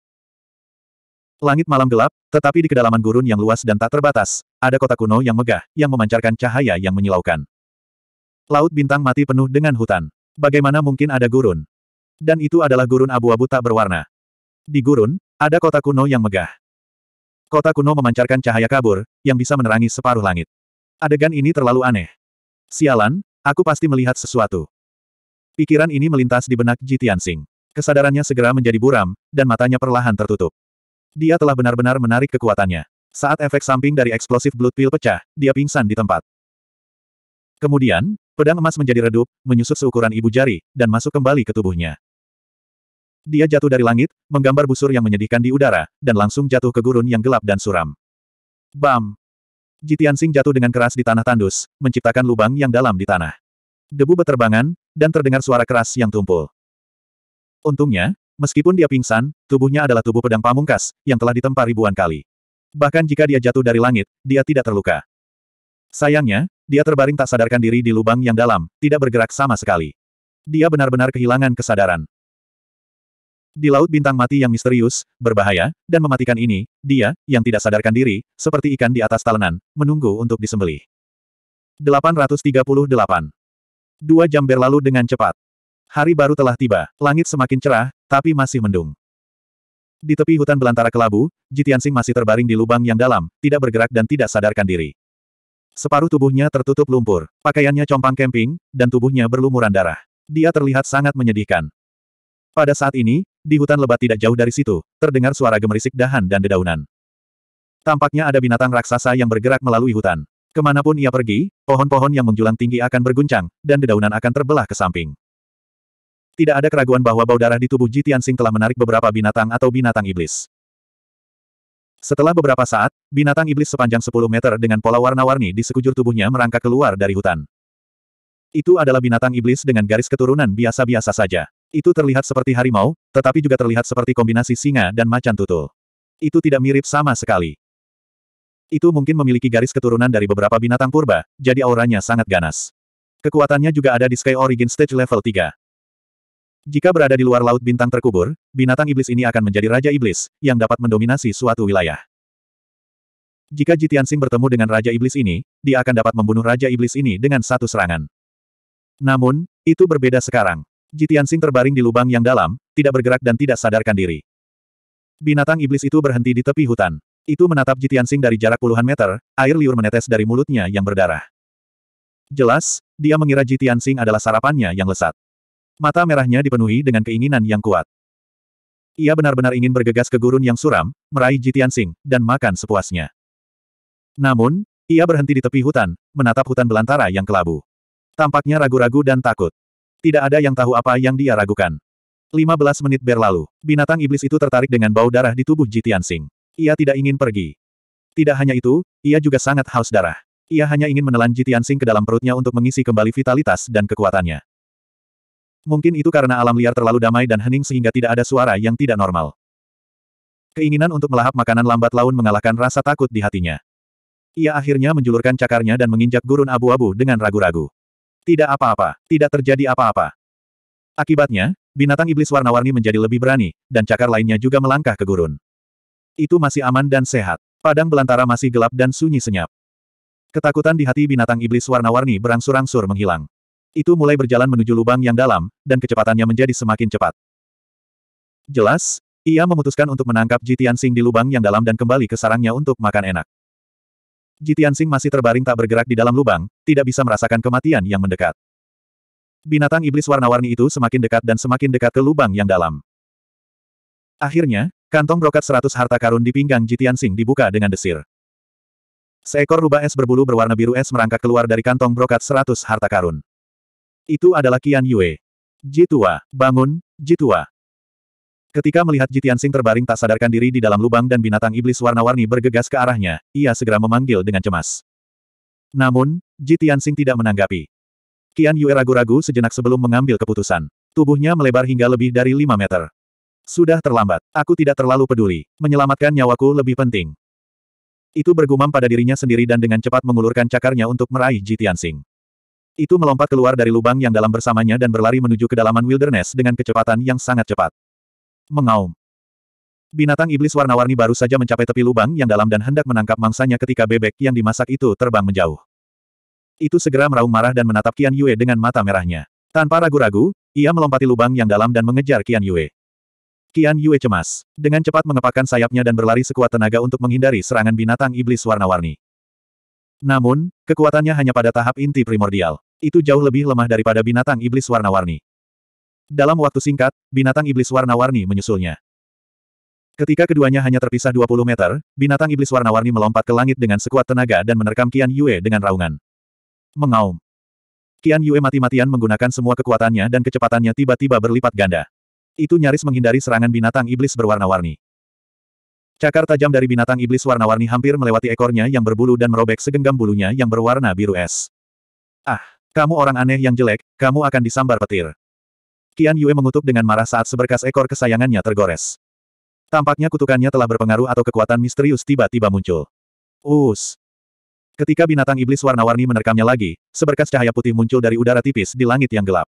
Langit malam gelap, tetapi di kedalaman gurun yang luas dan tak terbatas, ada kota kuno yang megah, yang memancarkan cahaya yang menyilaukan. Laut bintang mati penuh dengan hutan. Bagaimana mungkin ada gurun? Dan itu adalah gurun abu-abu tak berwarna. Di gurun, ada kota kuno yang megah. Kota kuno memancarkan cahaya kabur, yang bisa menerangi separuh langit. Adegan ini terlalu aneh. Sialan, aku pasti melihat sesuatu. Pikiran ini melintas di benak Ji Tianxing. Kesadarannya segera menjadi buram, dan matanya perlahan tertutup. Dia telah benar-benar menarik kekuatannya. Saat efek samping dari eksplosif blood pill pecah, dia pingsan di tempat. Kemudian, pedang emas menjadi redup, menyusut seukuran ibu jari, dan masuk kembali ke tubuhnya. Dia jatuh dari langit, menggambar busur yang menyedihkan di udara, dan langsung jatuh ke gurun yang gelap dan suram. Bam! Jitian Sing jatuh dengan keras di tanah tandus, menciptakan lubang yang dalam di tanah. Debu beterbangan, dan terdengar suara keras yang tumpul. Untungnya, meskipun dia pingsan, tubuhnya adalah tubuh pedang pamungkas, yang telah ditempa ribuan kali. Bahkan jika dia jatuh dari langit, dia tidak terluka. Sayangnya, dia terbaring tak sadarkan diri di lubang yang dalam, tidak bergerak sama sekali. Dia benar-benar kehilangan kesadaran. Di laut bintang mati yang misterius, berbahaya, dan mematikan ini, dia, yang tidak sadarkan diri, seperti ikan di atas talenan, menunggu untuk disembelih. 838. Dua jam berlalu dengan cepat. Hari baru telah tiba, langit semakin cerah, tapi masih mendung. Di tepi hutan belantara kelabu, Jitiansing masih terbaring di lubang yang dalam, tidak bergerak dan tidak sadarkan diri. Separuh tubuhnya tertutup lumpur, pakaiannya compang kemping, dan tubuhnya berlumuran darah. Dia terlihat sangat menyedihkan. Pada saat ini, di hutan lebat tidak jauh dari situ, terdengar suara gemerisik dahan dan dedaunan. Tampaknya ada binatang raksasa yang bergerak melalui hutan. Kemanapun ia pergi, pohon-pohon yang menjulang tinggi akan berguncang, dan dedaunan akan terbelah ke samping. Tidak ada keraguan bahwa bau darah di tubuh Jitian Sing telah menarik beberapa binatang atau binatang iblis. Setelah beberapa saat, binatang iblis sepanjang 10 meter dengan pola warna-warni di sekujur tubuhnya merangkak keluar dari hutan. Itu adalah binatang iblis dengan garis keturunan biasa-biasa saja. Itu terlihat seperti harimau, tetapi juga terlihat seperti kombinasi singa dan macan tutul. Itu tidak mirip sama sekali. Itu mungkin memiliki garis keturunan dari beberapa binatang purba, jadi auranya sangat ganas. Kekuatannya juga ada di Sky Origin Stage level 3. Jika berada di luar laut bintang terkubur, binatang iblis ini akan menjadi raja iblis, yang dapat mendominasi suatu wilayah. Jika Jitian Jitiansing bertemu dengan Raja Iblis ini, dia akan dapat membunuh Raja Iblis ini dengan satu serangan. Namun, itu berbeda sekarang. Jitiansing terbaring di lubang yang dalam, tidak bergerak dan tidak sadarkan diri. Binatang iblis itu berhenti di tepi hutan. Itu menatap Jitiansing dari jarak puluhan meter, air liur menetes dari mulutnya yang berdarah. Jelas, dia mengira Jitiansing adalah sarapannya yang lesat. Mata merahnya dipenuhi dengan keinginan yang kuat. Ia benar-benar ingin bergegas ke gurun yang suram, meraih Jitiansing, dan makan sepuasnya. Namun, ia berhenti di tepi hutan, menatap hutan belantara yang kelabu. Tampaknya ragu-ragu dan takut. Tidak ada yang tahu apa yang dia ragukan. 15 menit berlalu, binatang iblis itu tertarik dengan bau darah di tubuh Jitian Sing. Ia tidak ingin pergi. Tidak hanya itu, ia juga sangat haus darah. Ia hanya ingin menelan Jitian Sing ke dalam perutnya untuk mengisi kembali vitalitas dan kekuatannya. Mungkin itu karena alam liar terlalu damai dan hening sehingga tidak ada suara yang tidak normal. Keinginan untuk melahap makanan lambat laun mengalahkan rasa takut di hatinya. Ia akhirnya menjulurkan cakarnya dan menginjak gurun abu-abu dengan ragu-ragu. Tidak apa-apa, tidak terjadi apa-apa. Akibatnya, binatang iblis warna-warni menjadi lebih berani, dan cakar lainnya juga melangkah ke gurun. Itu masih aman dan sehat. Padang belantara masih gelap dan sunyi senyap. Ketakutan di hati binatang iblis warna-warni berangsur-angsur menghilang. Itu mulai berjalan menuju lubang yang dalam, dan kecepatannya menjadi semakin cepat. Jelas, ia memutuskan untuk menangkap Jitian Sing di lubang yang dalam dan kembali ke sarangnya untuk makan enak. Jitian Sing masih terbaring tak bergerak di dalam lubang, tidak bisa merasakan kematian yang mendekat. Binatang iblis warna-warni itu semakin dekat dan semakin dekat ke lubang yang dalam. Akhirnya, kantong brokat seratus harta karun di pinggang Jitian Sing dibuka dengan desir. Seekor rubah es berbulu berwarna biru es merangkak keluar dari kantong brokat seratus harta karun. Itu adalah Qian Yue. Jitua, bangun, Jitua. Ketika melihat Jitian Sing terbaring tak sadarkan diri di dalam lubang dan binatang iblis warna-warni bergegas ke arahnya, ia segera memanggil dengan cemas. Namun, Jitian Sing tidak menanggapi. Kian Yue ragu-ragu sejenak sebelum mengambil keputusan. Tubuhnya melebar hingga lebih dari 5 meter. Sudah terlambat, aku tidak terlalu peduli. Menyelamatkan nyawaku lebih penting. Itu bergumam pada dirinya sendiri dan dengan cepat mengulurkan cakarnya untuk meraih Jitian Sing. Itu melompat keluar dari lubang yang dalam bersamanya dan berlari menuju kedalaman wilderness dengan kecepatan yang sangat cepat mengaum. Binatang iblis warna-warni baru saja mencapai tepi lubang yang dalam dan hendak menangkap mangsanya ketika bebek yang dimasak itu terbang menjauh. Itu segera meraung marah dan menatap Qian Yue dengan mata merahnya. Tanpa ragu-ragu, ia melompati lubang yang dalam dan mengejar Qian Yue. Qian Yue cemas. Dengan cepat mengepakkan sayapnya dan berlari sekuat tenaga untuk menghindari serangan binatang iblis warna-warni. Namun, kekuatannya hanya pada tahap inti primordial. Itu jauh lebih lemah daripada binatang iblis warna-warni. Dalam waktu singkat, binatang iblis warna-warni menyusulnya. Ketika keduanya hanya terpisah 20 meter, binatang iblis warna-warni melompat ke langit dengan sekuat tenaga dan menerkam Qian Yue dengan raungan. Mengaum. Qian Yue mati-matian menggunakan semua kekuatannya dan kecepatannya tiba-tiba berlipat ganda. Itu nyaris menghindari serangan binatang iblis berwarna-warni. Cakar tajam dari binatang iblis warna-warni hampir melewati ekornya yang berbulu dan merobek segenggam bulunya yang berwarna biru es. Ah, kamu orang aneh yang jelek, kamu akan disambar petir. Qian Yue mengutuk dengan marah saat seberkas ekor kesayangannya tergores. Tampaknya kutukannya telah berpengaruh atau kekuatan misterius tiba-tiba muncul. Us. Ketika binatang iblis warna-warni menerkamnya lagi, seberkas cahaya putih muncul dari udara tipis di langit yang gelap.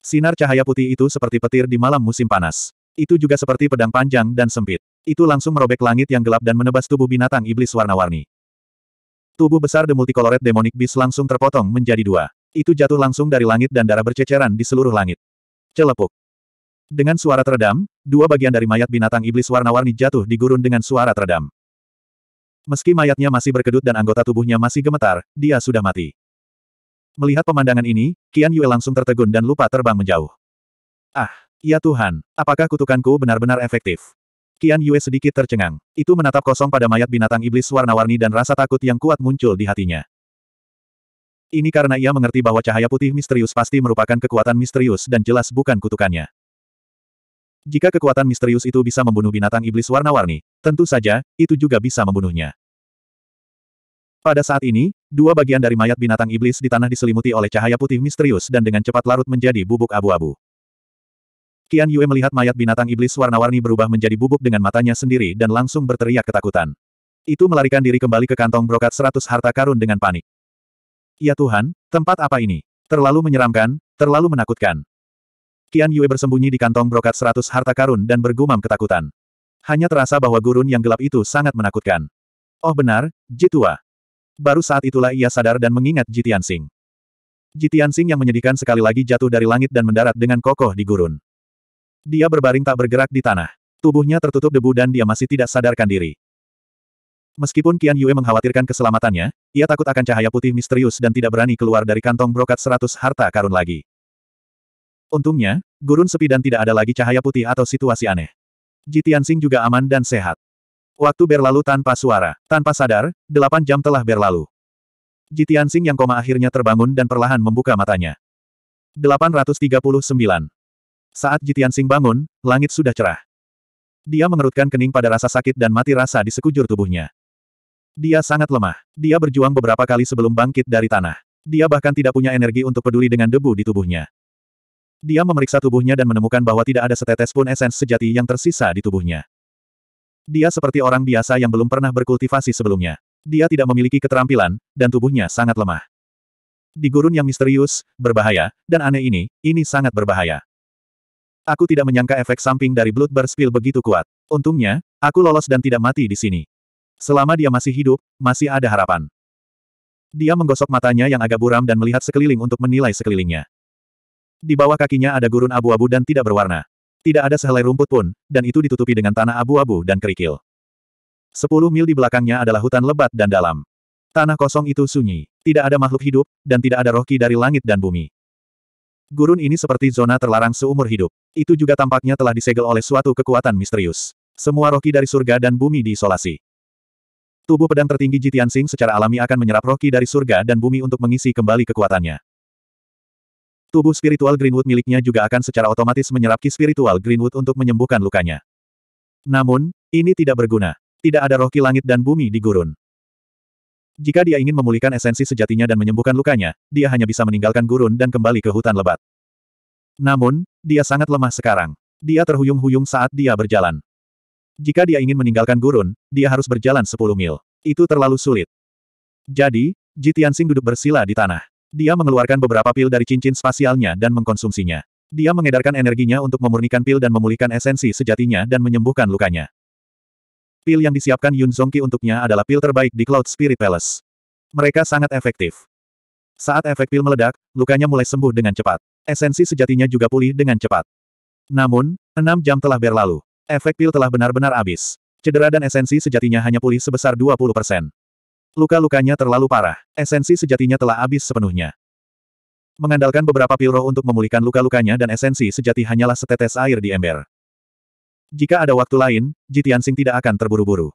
Sinar cahaya putih itu seperti petir di malam musim panas. Itu juga seperti pedang panjang dan sempit. Itu langsung merobek langit yang gelap dan menebas tubuh binatang iblis warna-warni. Tubuh besar The Multicolored Demonic Beast langsung terpotong menjadi dua. Itu jatuh langsung dari langit dan darah berceceran di seluruh langit. Celepuk. Dengan suara teredam, dua bagian dari mayat binatang iblis warna-warni jatuh di gurun dengan suara teredam. Meski mayatnya masih berkedut dan anggota tubuhnya masih gemetar, dia sudah mati. Melihat pemandangan ini, kian Yue langsung tertegun dan lupa terbang menjauh. Ah, ya Tuhan, apakah kutukanku benar-benar efektif? kian Yue sedikit tercengang. Itu menatap kosong pada mayat binatang iblis warna-warni dan rasa takut yang kuat muncul di hatinya. Ini karena ia mengerti bahwa cahaya putih misterius pasti merupakan kekuatan misterius dan jelas bukan kutukannya. Jika kekuatan misterius itu bisa membunuh binatang iblis warna-warni, tentu saja, itu juga bisa membunuhnya. Pada saat ini, dua bagian dari mayat binatang iblis di tanah diselimuti oleh cahaya putih misterius dan dengan cepat larut menjadi bubuk abu-abu. Kian Yue melihat mayat binatang iblis warna-warni berubah menjadi bubuk dengan matanya sendiri dan langsung berteriak ketakutan. Itu melarikan diri kembali ke kantong brokat seratus harta karun dengan panik. Ya Tuhan, tempat apa ini? Terlalu menyeramkan, terlalu menakutkan. Qian Yue bersembunyi di kantong brokat seratus harta karun dan bergumam ketakutan. Hanya terasa bahwa gurun yang gelap itu sangat menakutkan. Oh benar, Jitua. Baru saat itulah ia sadar dan mengingat Jitian Sing. Jitian Sing yang menyedihkan sekali lagi jatuh dari langit dan mendarat dengan kokoh di gurun. Dia berbaring tak bergerak di tanah. Tubuhnya tertutup debu dan dia masih tidak sadarkan diri. Meskipun Qian Yue mengkhawatirkan keselamatannya, ia takut akan cahaya putih misterius dan tidak berani keluar dari kantong brokat seratus harta karun lagi. Untungnya, gurun sepi dan tidak ada lagi cahaya putih atau situasi aneh. Jitiansing juga aman dan sehat. Waktu berlalu tanpa suara. Tanpa sadar, delapan jam telah berlalu. Jitiansing yang koma akhirnya terbangun dan perlahan membuka matanya. 839. Saat Jitiansing bangun, langit sudah cerah. Dia mengerutkan kening pada rasa sakit dan mati rasa di sekujur tubuhnya. Dia sangat lemah. Dia berjuang beberapa kali sebelum bangkit dari tanah. Dia bahkan tidak punya energi untuk peduli dengan debu di tubuhnya. Dia memeriksa tubuhnya dan menemukan bahwa tidak ada setetes pun esens sejati yang tersisa di tubuhnya. Dia seperti orang biasa yang belum pernah berkultivasi sebelumnya. Dia tidak memiliki keterampilan, dan tubuhnya sangat lemah. Di gurun yang misterius, berbahaya, dan aneh ini, ini sangat berbahaya. Aku tidak menyangka efek samping dari Blood Burst Pill begitu kuat. Untungnya, aku lolos dan tidak mati di sini. Selama dia masih hidup, masih ada harapan. Dia menggosok matanya yang agak buram dan melihat sekeliling untuk menilai sekelilingnya. Di bawah kakinya ada gurun abu-abu dan tidak berwarna. Tidak ada sehelai rumput pun, dan itu ditutupi dengan tanah abu-abu dan kerikil. Sepuluh mil di belakangnya adalah hutan lebat dan dalam. Tanah kosong itu sunyi, tidak ada makhluk hidup, dan tidak ada roki dari langit dan bumi. Gurun ini seperti zona terlarang seumur hidup. Itu juga tampaknya telah disegel oleh suatu kekuatan misterius. Semua roki dari surga dan bumi diisolasi. Tubuh pedang tertinggi Ji Tianxing secara alami akan menyerap roki dari surga dan bumi untuk mengisi kembali kekuatannya. Tubuh spiritual Greenwood miliknya juga akan secara otomatis menyerap ki spiritual Greenwood untuk menyembuhkan lukanya. Namun, ini tidak berguna. Tidak ada roki langit dan bumi di gurun. Jika dia ingin memulihkan esensi sejatinya dan menyembuhkan lukanya, dia hanya bisa meninggalkan gurun dan kembali ke hutan lebat. Namun, dia sangat lemah sekarang. Dia terhuyung-huyung saat dia berjalan. Jika dia ingin meninggalkan gurun, dia harus berjalan 10 mil. Itu terlalu sulit. Jadi, Ji Tianxing duduk bersila di tanah. Dia mengeluarkan beberapa pil dari cincin spasialnya dan mengkonsumsinya. Dia mengedarkan energinya untuk memurnikan pil dan memulihkan esensi sejatinya dan menyembuhkan lukanya. Pil yang disiapkan Yun Zongqi untuknya adalah pil terbaik di Cloud Spirit Palace. Mereka sangat efektif. Saat efek pil meledak, lukanya mulai sembuh dengan cepat. Esensi sejatinya juga pulih dengan cepat. Namun, enam jam telah berlalu. Efek pil telah benar-benar habis. Cedera dan esensi sejatinya hanya pulih sebesar 20%. Luka-lukanya terlalu parah. Esensi sejatinya telah habis sepenuhnya. Mengandalkan beberapa pil roh untuk memulihkan luka-lukanya dan esensi sejati hanyalah setetes air di ember. Jika ada waktu lain, Jitian Sing tidak akan terburu-buru.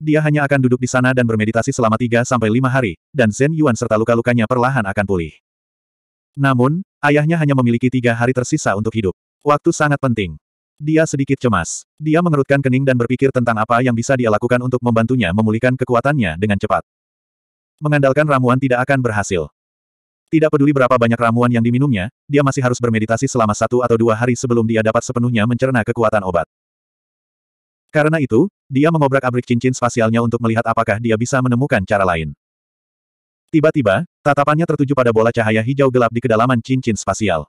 Dia hanya akan duduk di sana dan bermeditasi selama 3 sampai 5 hari, dan Zen Yuan serta luka-lukanya perlahan akan pulih. Namun, ayahnya hanya memiliki tiga hari tersisa untuk hidup. Waktu sangat penting. Dia sedikit cemas. Dia mengerutkan kening dan berpikir tentang apa yang bisa dia lakukan untuk membantunya memulihkan kekuatannya dengan cepat. Mengandalkan ramuan tidak akan berhasil. Tidak peduli berapa banyak ramuan yang diminumnya, dia masih harus bermeditasi selama satu atau dua hari sebelum dia dapat sepenuhnya mencerna kekuatan obat. Karena itu, dia mengobrak-abrik cincin spasialnya untuk melihat apakah dia bisa menemukan cara lain. Tiba-tiba, tatapannya tertuju pada bola cahaya hijau gelap di kedalaman cincin spasial.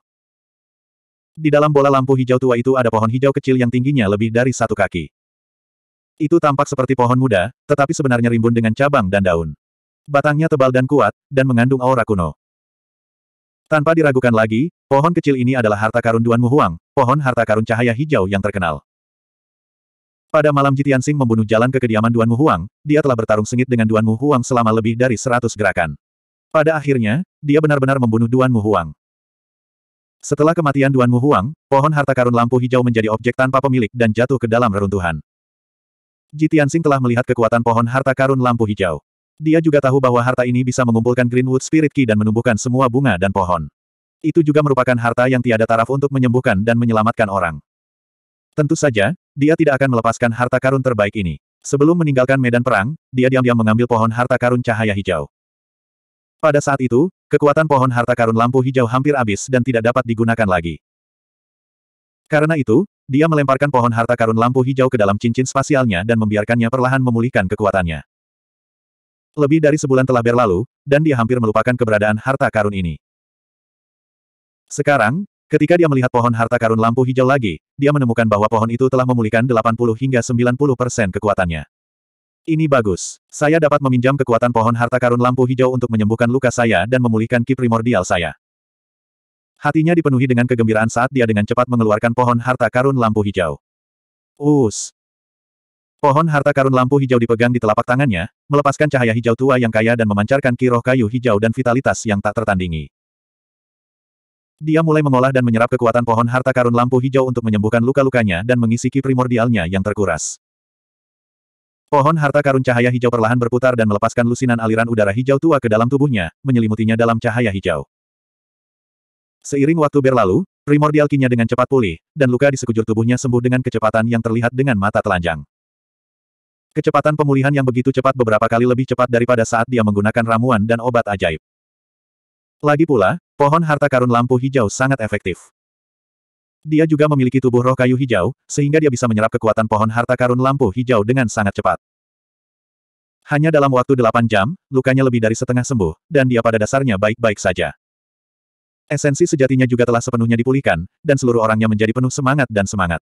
Di dalam bola lampu hijau tua itu ada pohon hijau kecil yang tingginya lebih dari satu kaki. Itu tampak seperti pohon muda, tetapi sebenarnya rimbun dengan cabang dan daun. Batangnya tebal dan kuat, dan mengandung aura kuno. Tanpa diragukan lagi, pohon kecil ini adalah harta karun Duan Muhuang, pohon harta karun cahaya hijau yang terkenal. Pada malam Jitian Sing membunuh jalan ke kediaman Duan Muhuang, dia telah bertarung sengit dengan Duan Muhuang selama lebih dari seratus gerakan. Pada akhirnya, dia benar-benar membunuh Duan Muhuang. Setelah kematian Duan Mu Huang, pohon harta karun lampu hijau menjadi objek tanpa pemilik dan jatuh ke dalam reruntuhan. Ji Tianxing telah melihat kekuatan pohon harta karun lampu hijau. Dia juga tahu bahwa harta ini bisa mengumpulkan Greenwood Spirit Key dan menumbuhkan semua bunga dan pohon. Itu juga merupakan harta yang tiada taraf untuk menyembuhkan dan menyelamatkan orang. Tentu saja, dia tidak akan melepaskan harta karun terbaik ini. Sebelum meninggalkan medan perang, dia diam-diam mengambil pohon harta karun cahaya hijau. Pada saat itu, Kekuatan pohon harta karun lampu hijau hampir habis dan tidak dapat digunakan lagi. Karena itu, dia melemparkan pohon harta karun lampu hijau ke dalam cincin spasialnya dan membiarkannya perlahan memulihkan kekuatannya. Lebih dari sebulan telah berlalu, dan dia hampir melupakan keberadaan harta karun ini. Sekarang, ketika dia melihat pohon harta karun lampu hijau lagi, dia menemukan bahwa pohon itu telah memulihkan 80 hingga 90 persen kekuatannya. Ini bagus. Saya dapat meminjam kekuatan pohon harta karun lampu hijau untuk menyembuhkan luka saya dan memulihkan ki primordial saya. Hatinya dipenuhi dengan kegembiraan saat dia dengan cepat mengeluarkan pohon harta karun lampu hijau. Us. Pohon harta karun lampu hijau dipegang di telapak tangannya, melepaskan cahaya hijau tua yang kaya dan memancarkan kiroh kayu hijau dan vitalitas yang tak tertandingi. Dia mulai mengolah dan menyerap kekuatan pohon harta karun lampu hijau untuk menyembuhkan luka-lukanya dan mengisi ki primordialnya yang terkuras. Pohon harta karun cahaya hijau perlahan berputar dan melepaskan lusinan aliran udara hijau tua ke dalam tubuhnya, menyelimutinya dalam cahaya hijau. Seiring waktu berlalu, primordial kinya dengan cepat pulih, dan luka di sekujur tubuhnya sembuh dengan kecepatan yang terlihat dengan mata telanjang. Kecepatan pemulihan yang begitu cepat beberapa kali lebih cepat daripada saat dia menggunakan ramuan dan obat ajaib. Lagi pula, pohon harta karun lampu hijau sangat efektif. Dia juga memiliki tubuh roh kayu hijau, sehingga dia bisa menyerap kekuatan pohon harta karun lampu hijau dengan sangat cepat. Hanya dalam waktu delapan jam, lukanya lebih dari setengah sembuh, dan dia pada dasarnya baik-baik saja. Esensi sejatinya juga telah sepenuhnya dipulihkan, dan seluruh orangnya menjadi penuh semangat dan semangat.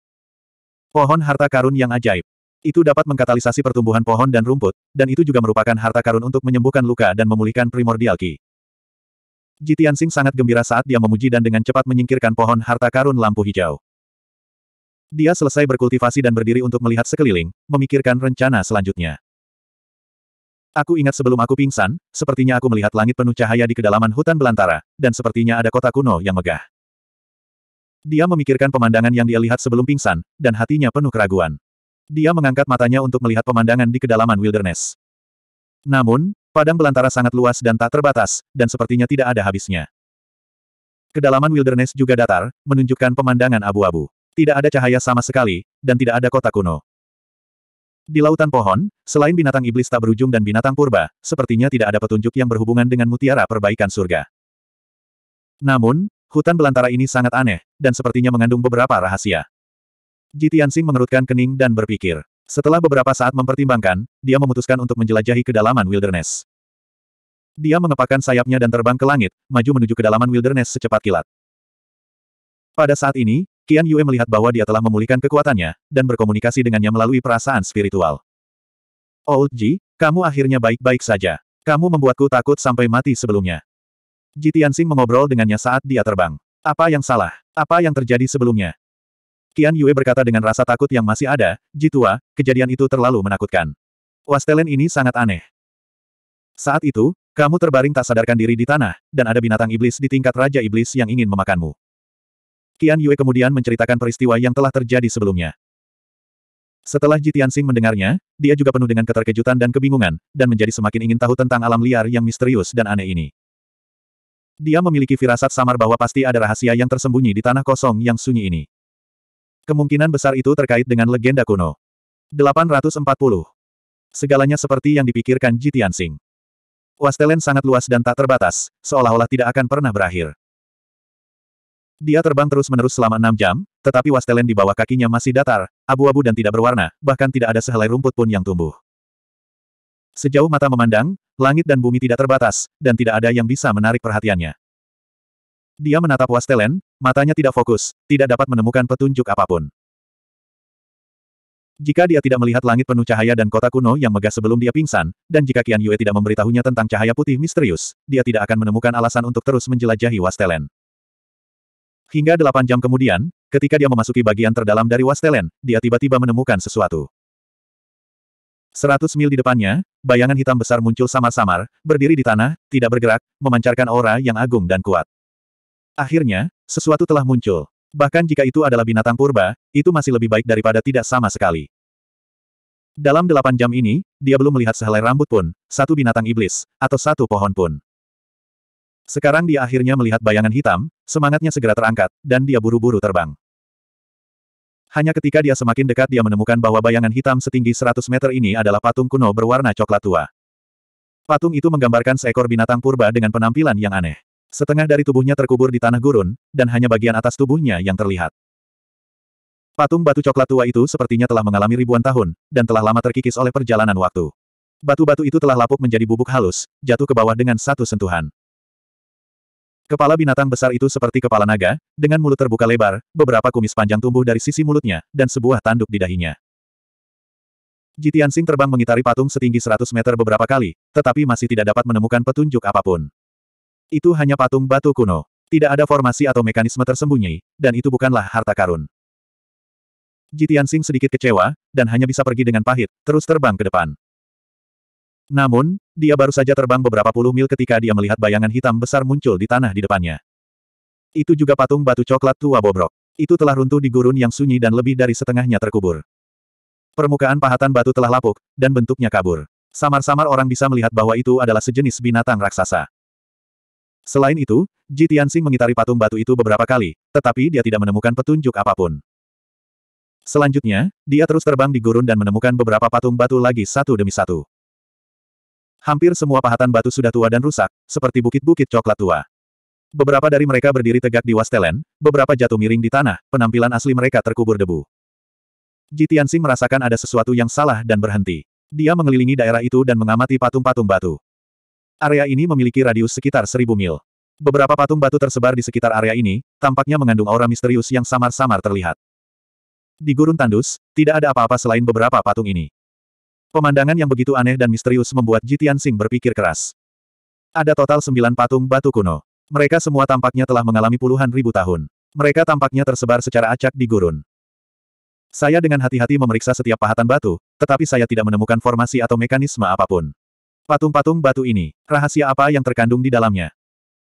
Pohon harta karun yang ajaib. Itu dapat mengkatalisasi pertumbuhan pohon dan rumput, dan itu juga merupakan harta karun untuk menyembuhkan luka dan memulihkan primordial ki. Jitian Sing sangat gembira saat dia memuji dan dengan cepat menyingkirkan pohon harta karun lampu hijau. Dia selesai berkultivasi dan berdiri untuk melihat sekeliling, memikirkan rencana selanjutnya. Aku ingat sebelum aku pingsan, sepertinya aku melihat langit penuh cahaya di kedalaman hutan belantara, dan sepertinya ada kota kuno yang megah. Dia memikirkan pemandangan yang dia lihat sebelum pingsan, dan hatinya penuh keraguan. Dia mengangkat matanya untuk melihat pemandangan di kedalaman wilderness. Namun, Padang belantara sangat luas dan tak terbatas, dan sepertinya tidak ada habisnya. Kedalaman wilderness juga datar, menunjukkan pemandangan abu-abu. Tidak ada cahaya sama sekali, dan tidak ada kota kuno. Di lautan pohon, selain binatang iblis tak berujung dan binatang purba, sepertinya tidak ada petunjuk yang berhubungan dengan mutiara perbaikan surga. Namun, hutan belantara ini sangat aneh, dan sepertinya mengandung beberapa rahasia. Jitian Sing mengerutkan kening dan berpikir. Setelah beberapa saat mempertimbangkan, dia memutuskan untuk menjelajahi kedalaman wilderness. Dia mengepakkan sayapnya dan terbang ke langit, maju menuju kedalaman wilderness secepat kilat. Pada saat ini, Qian Yue melihat bahwa dia telah memulihkan kekuatannya, dan berkomunikasi dengannya melalui perasaan spiritual. Old oh, Ji, kamu akhirnya baik-baik saja. Kamu membuatku takut sampai mati sebelumnya. Ji Tianxing mengobrol dengannya saat dia terbang. Apa yang salah? Apa yang terjadi sebelumnya? Qian Yue berkata dengan rasa takut yang masih ada, Jitua, kejadian itu terlalu menakutkan. Wastelen ini sangat aneh. Saat itu, kamu terbaring tak sadarkan diri di tanah, dan ada binatang iblis di tingkat Raja Iblis yang ingin memakanmu. Qian Yue kemudian menceritakan peristiwa yang telah terjadi sebelumnya. Setelah Ji Tianxing mendengarnya, dia juga penuh dengan keterkejutan dan kebingungan, dan menjadi semakin ingin tahu tentang alam liar yang misterius dan aneh ini. Dia memiliki firasat samar bahwa pasti ada rahasia yang tersembunyi di tanah kosong yang sunyi ini. Kemungkinan besar itu terkait dengan legenda kuno. 840. Segalanya seperti yang dipikirkan Ji Tianxing. Wastelen sangat luas dan tak terbatas, seolah-olah tidak akan pernah berakhir. Dia terbang terus-menerus selama enam jam, tetapi Wastelen di bawah kakinya masih datar, abu-abu dan tidak berwarna, bahkan tidak ada sehelai rumput pun yang tumbuh. Sejauh mata memandang, langit dan bumi tidak terbatas, dan tidak ada yang bisa menarik perhatiannya. Dia menatap Wastelen, matanya tidak fokus, tidak dapat menemukan petunjuk apapun. Jika dia tidak melihat langit penuh cahaya dan kota kuno yang megah sebelum dia pingsan, dan jika Kian Yue tidak memberitahunya tentang cahaya putih misterius, dia tidak akan menemukan alasan untuk terus menjelajahi Wastelen. Hingga delapan jam kemudian, ketika dia memasuki bagian terdalam dari Wastelen, dia tiba-tiba menemukan sesuatu. Seratus mil di depannya, bayangan hitam besar muncul samar-samar, berdiri di tanah, tidak bergerak, memancarkan aura yang agung dan kuat. Akhirnya, sesuatu telah muncul. Bahkan jika itu adalah binatang purba, itu masih lebih baik daripada tidak sama sekali. Dalam delapan jam ini, dia belum melihat sehelai rambut pun, satu binatang iblis, atau satu pohon pun. Sekarang dia akhirnya melihat bayangan hitam, semangatnya segera terangkat, dan dia buru-buru terbang. Hanya ketika dia semakin dekat dia menemukan bahwa bayangan hitam setinggi 100 meter ini adalah patung kuno berwarna coklat tua. Patung itu menggambarkan seekor binatang purba dengan penampilan yang aneh. Setengah dari tubuhnya terkubur di tanah gurun, dan hanya bagian atas tubuhnya yang terlihat. Patung batu coklat tua itu sepertinya telah mengalami ribuan tahun, dan telah lama terkikis oleh perjalanan waktu. Batu-batu itu telah lapuk menjadi bubuk halus, jatuh ke bawah dengan satu sentuhan. Kepala binatang besar itu seperti kepala naga, dengan mulut terbuka lebar, beberapa kumis panjang tumbuh dari sisi mulutnya, dan sebuah tanduk di dahinya. Jitian Sing terbang mengitari patung setinggi 100 meter beberapa kali, tetapi masih tidak dapat menemukan petunjuk apapun. Itu hanya patung batu kuno. Tidak ada formasi atau mekanisme tersembunyi, dan itu bukanlah harta karun. Jitian Sing sedikit kecewa, dan hanya bisa pergi dengan pahit, terus terbang ke depan. Namun, dia baru saja terbang beberapa puluh mil ketika dia melihat bayangan hitam besar muncul di tanah di depannya. Itu juga patung batu coklat tua bobrok. Itu telah runtuh di gurun yang sunyi dan lebih dari setengahnya terkubur. Permukaan pahatan batu telah lapuk, dan bentuknya kabur. Samar-samar orang bisa melihat bahwa itu adalah sejenis binatang raksasa. Selain itu, Ji Tianxing mengitari patung batu itu beberapa kali, tetapi dia tidak menemukan petunjuk apapun. Selanjutnya, dia terus terbang di gurun dan menemukan beberapa patung batu lagi satu demi satu. Hampir semua pahatan batu sudah tua dan rusak, seperti bukit-bukit coklat tua. Beberapa dari mereka berdiri tegak di wastelen, beberapa jatuh miring di tanah, penampilan asli mereka terkubur debu. Ji Tianxing merasakan ada sesuatu yang salah dan berhenti. Dia mengelilingi daerah itu dan mengamati patung-patung batu. Area ini memiliki radius sekitar seribu mil. Beberapa patung batu tersebar di sekitar area ini, tampaknya mengandung aura misterius yang samar-samar terlihat. Di gurun tandus, tidak ada apa-apa selain beberapa patung ini. Pemandangan yang begitu aneh dan misterius membuat Jitian Sing berpikir keras. Ada total sembilan patung batu kuno. Mereka semua tampaknya telah mengalami puluhan ribu tahun. Mereka tampaknya tersebar secara acak di gurun. Saya dengan hati-hati memeriksa setiap pahatan batu, tetapi saya tidak menemukan formasi atau mekanisme apapun. Patung-patung batu ini, rahasia apa yang terkandung di dalamnya?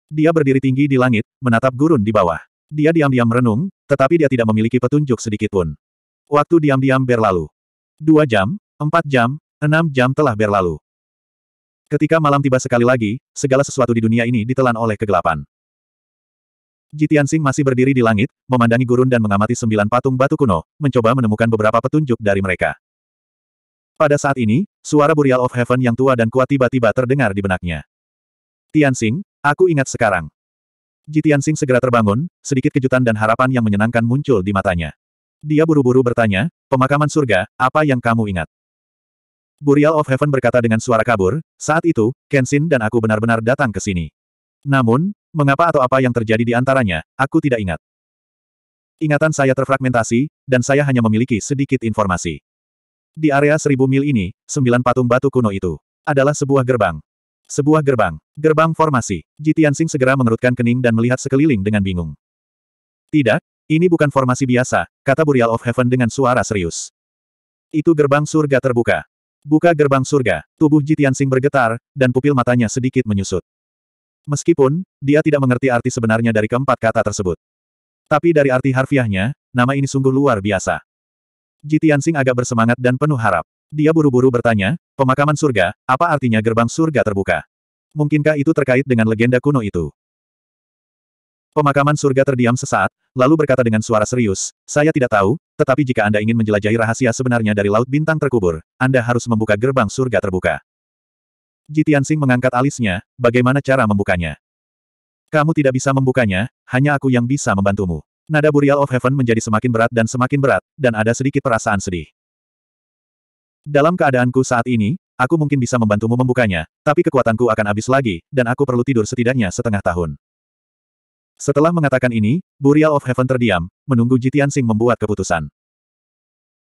Dia berdiri tinggi di langit, menatap gurun di bawah. Dia diam-diam merenung, tetapi dia tidak memiliki petunjuk sedikitpun. Waktu diam-diam berlalu. Dua jam, empat jam, enam jam telah berlalu. Ketika malam tiba sekali lagi, segala sesuatu di dunia ini ditelan oleh kegelapan. Jitiansing masih berdiri di langit, memandangi gurun dan mengamati sembilan patung batu kuno, mencoba menemukan beberapa petunjuk dari mereka. Pada saat ini, suara Burial of Heaven yang tua dan kuat tiba-tiba terdengar di benaknya. Tianxing, aku ingat sekarang. Ji Tianxing segera terbangun, sedikit kejutan dan harapan yang menyenangkan muncul di matanya. Dia buru-buru bertanya, pemakaman surga, apa yang kamu ingat? Burial of Heaven berkata dengan suara kabur, saat itu, Kenshin dan aku benar-benar datang ke sini. Namun, mengapa atau apa yang terjadi di antaranya, aku tidak ingat. Ingatan saya terfragmentasi, dan saya hanya memiliki sedikit informasi. Di area seribu mil ini, sembilan patung batu kuno itu adalah sebuah gerbang. Sebuah gerbang. Gerbang formasi. Jitiansing segera mengerutkan kening dan melihat sekeliling dengan bingung. Tidak, ini bukan formasi biasa, kata Burial of Heaven dengan suara serius. Itu gerbang surga terbuka. Buka gerbang surga, tubuh Jitiansing bergetar, dan pupil matanya sedikit menyusut. Meskipun, dia tidak mengerti arti sebenarnya dari keempat kata tersebut. Tapi dari arti harfiahnya, nama ini sungguh luar biasa. Ji Tianxing agak bersemangat dan penuh harap. Dia buru-buru bertanya, pemakaman surga, apa artinya gerbang surga terbuka? Mungkinkah itu terkait dengan legenda kuno itu? Pemakaman surga terdiam sesaat, lalu berkata dengan suara serius, saya tidak tahu, tetapi jika Anda ingin menjelajahi rahasia sebenarnya dari Laut Bintang Terkubur, Anda harus membuka gerbang surga terbuka. Ji Tianxing mengangkat alisnya, bagaimana cara membukanya? Kamu tidak bisa membukanya, hanya aku yang bisa membantumu. Nada Burial of Heaven menjadi semakin berat dan semakin berat, dan ada sedikit perasaan sedih. Dalam keadaanku saat ini, aku mungkin bisa membantumu membukanya, tapi kekuatanku akan habis lagi, dan aku perlu tidur setidaknya setengah tahun. Setelah mengatakan ini, Burial of Heaven terdiam, menunggu Jitian Sing membuat keputusan.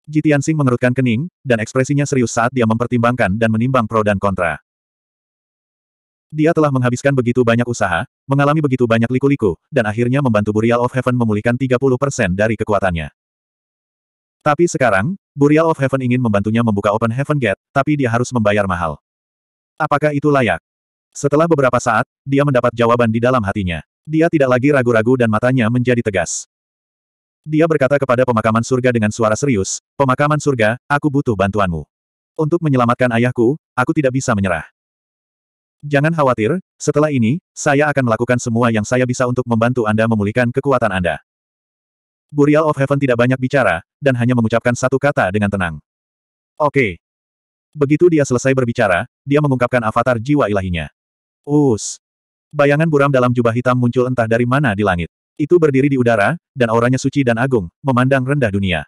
Jitian Sing mengerutkan kening, dan ekspresinya serius saat dia mempertimbangkan dan menimbang pro dan kontra. Dia telah menghabiskan begitu banyak usaha, mengalami begitu banyak liku-liku, dan akhirnya membantu Burial of Heaven memulihkan 30% dari kekuatannya. Tapi sekarang, Burial of Heaven ingin membantunya membuka Open Heaven Gate, tapi dia harus membayar mahal. Apakah itu layak? Setelah beberapa saat, dia mendapat jawaban di dalam hatinya. Dia tidak lagi ragu-ragu dan matanya menjadi tegas. Dia berkata kepada pemakaman surga dengan suara serius, Pemakaman surga, aku butuh bantuanmu. Untuk menyelamatkan ayahku, aku tidak bisa menyerah. Jangan khawatir, setelah ini, saya akan melakukan semua yang saya bisa untuk membantu Anda memulihkan kekuatan Anda. Burial of Heaven tidak banyak bicara, dan hanya mengucapkan satu kata dengan tenang. Oke. Okay. Begitu dia selesai berbicara, dia mengungkapkan avatar jiwa ilahinya. Us. Bayangan buram dalam jubah hitam muncul entah dari mana di langit. Itu berdiri di udara, dan auranya suci dan agung, memandang rendah dunia.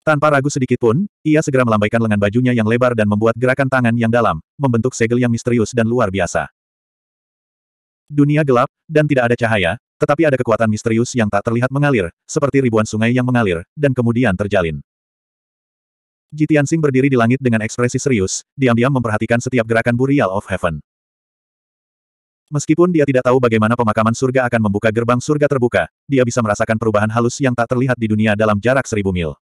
Tanpa ragu sedikit pun, ia segera melambaikan lengan bajunya yang lebar dan membuat gerakan tangan yang dalam, membentuk segel yang misterius dan luar biasa. Dunia gelap, dan tidak ada cahaya, tetapi ada kekuatan misterius yang tak terlihat mengalir, seperti ribuan sungai yang mengalir, dan kemudian terjalin. Jitian Sing berdiri di langit dengan ekspresi serius, diam-diam memperhatikan setiap gerakan Burial of Heaven. Meskipun dia tidak tahu bagaimana pemakaman surga akan membuka gerbang surga terbuka, dia bisa merasakan perubahan halus yang tak terlihat di dunia dalam jarak seribu mil.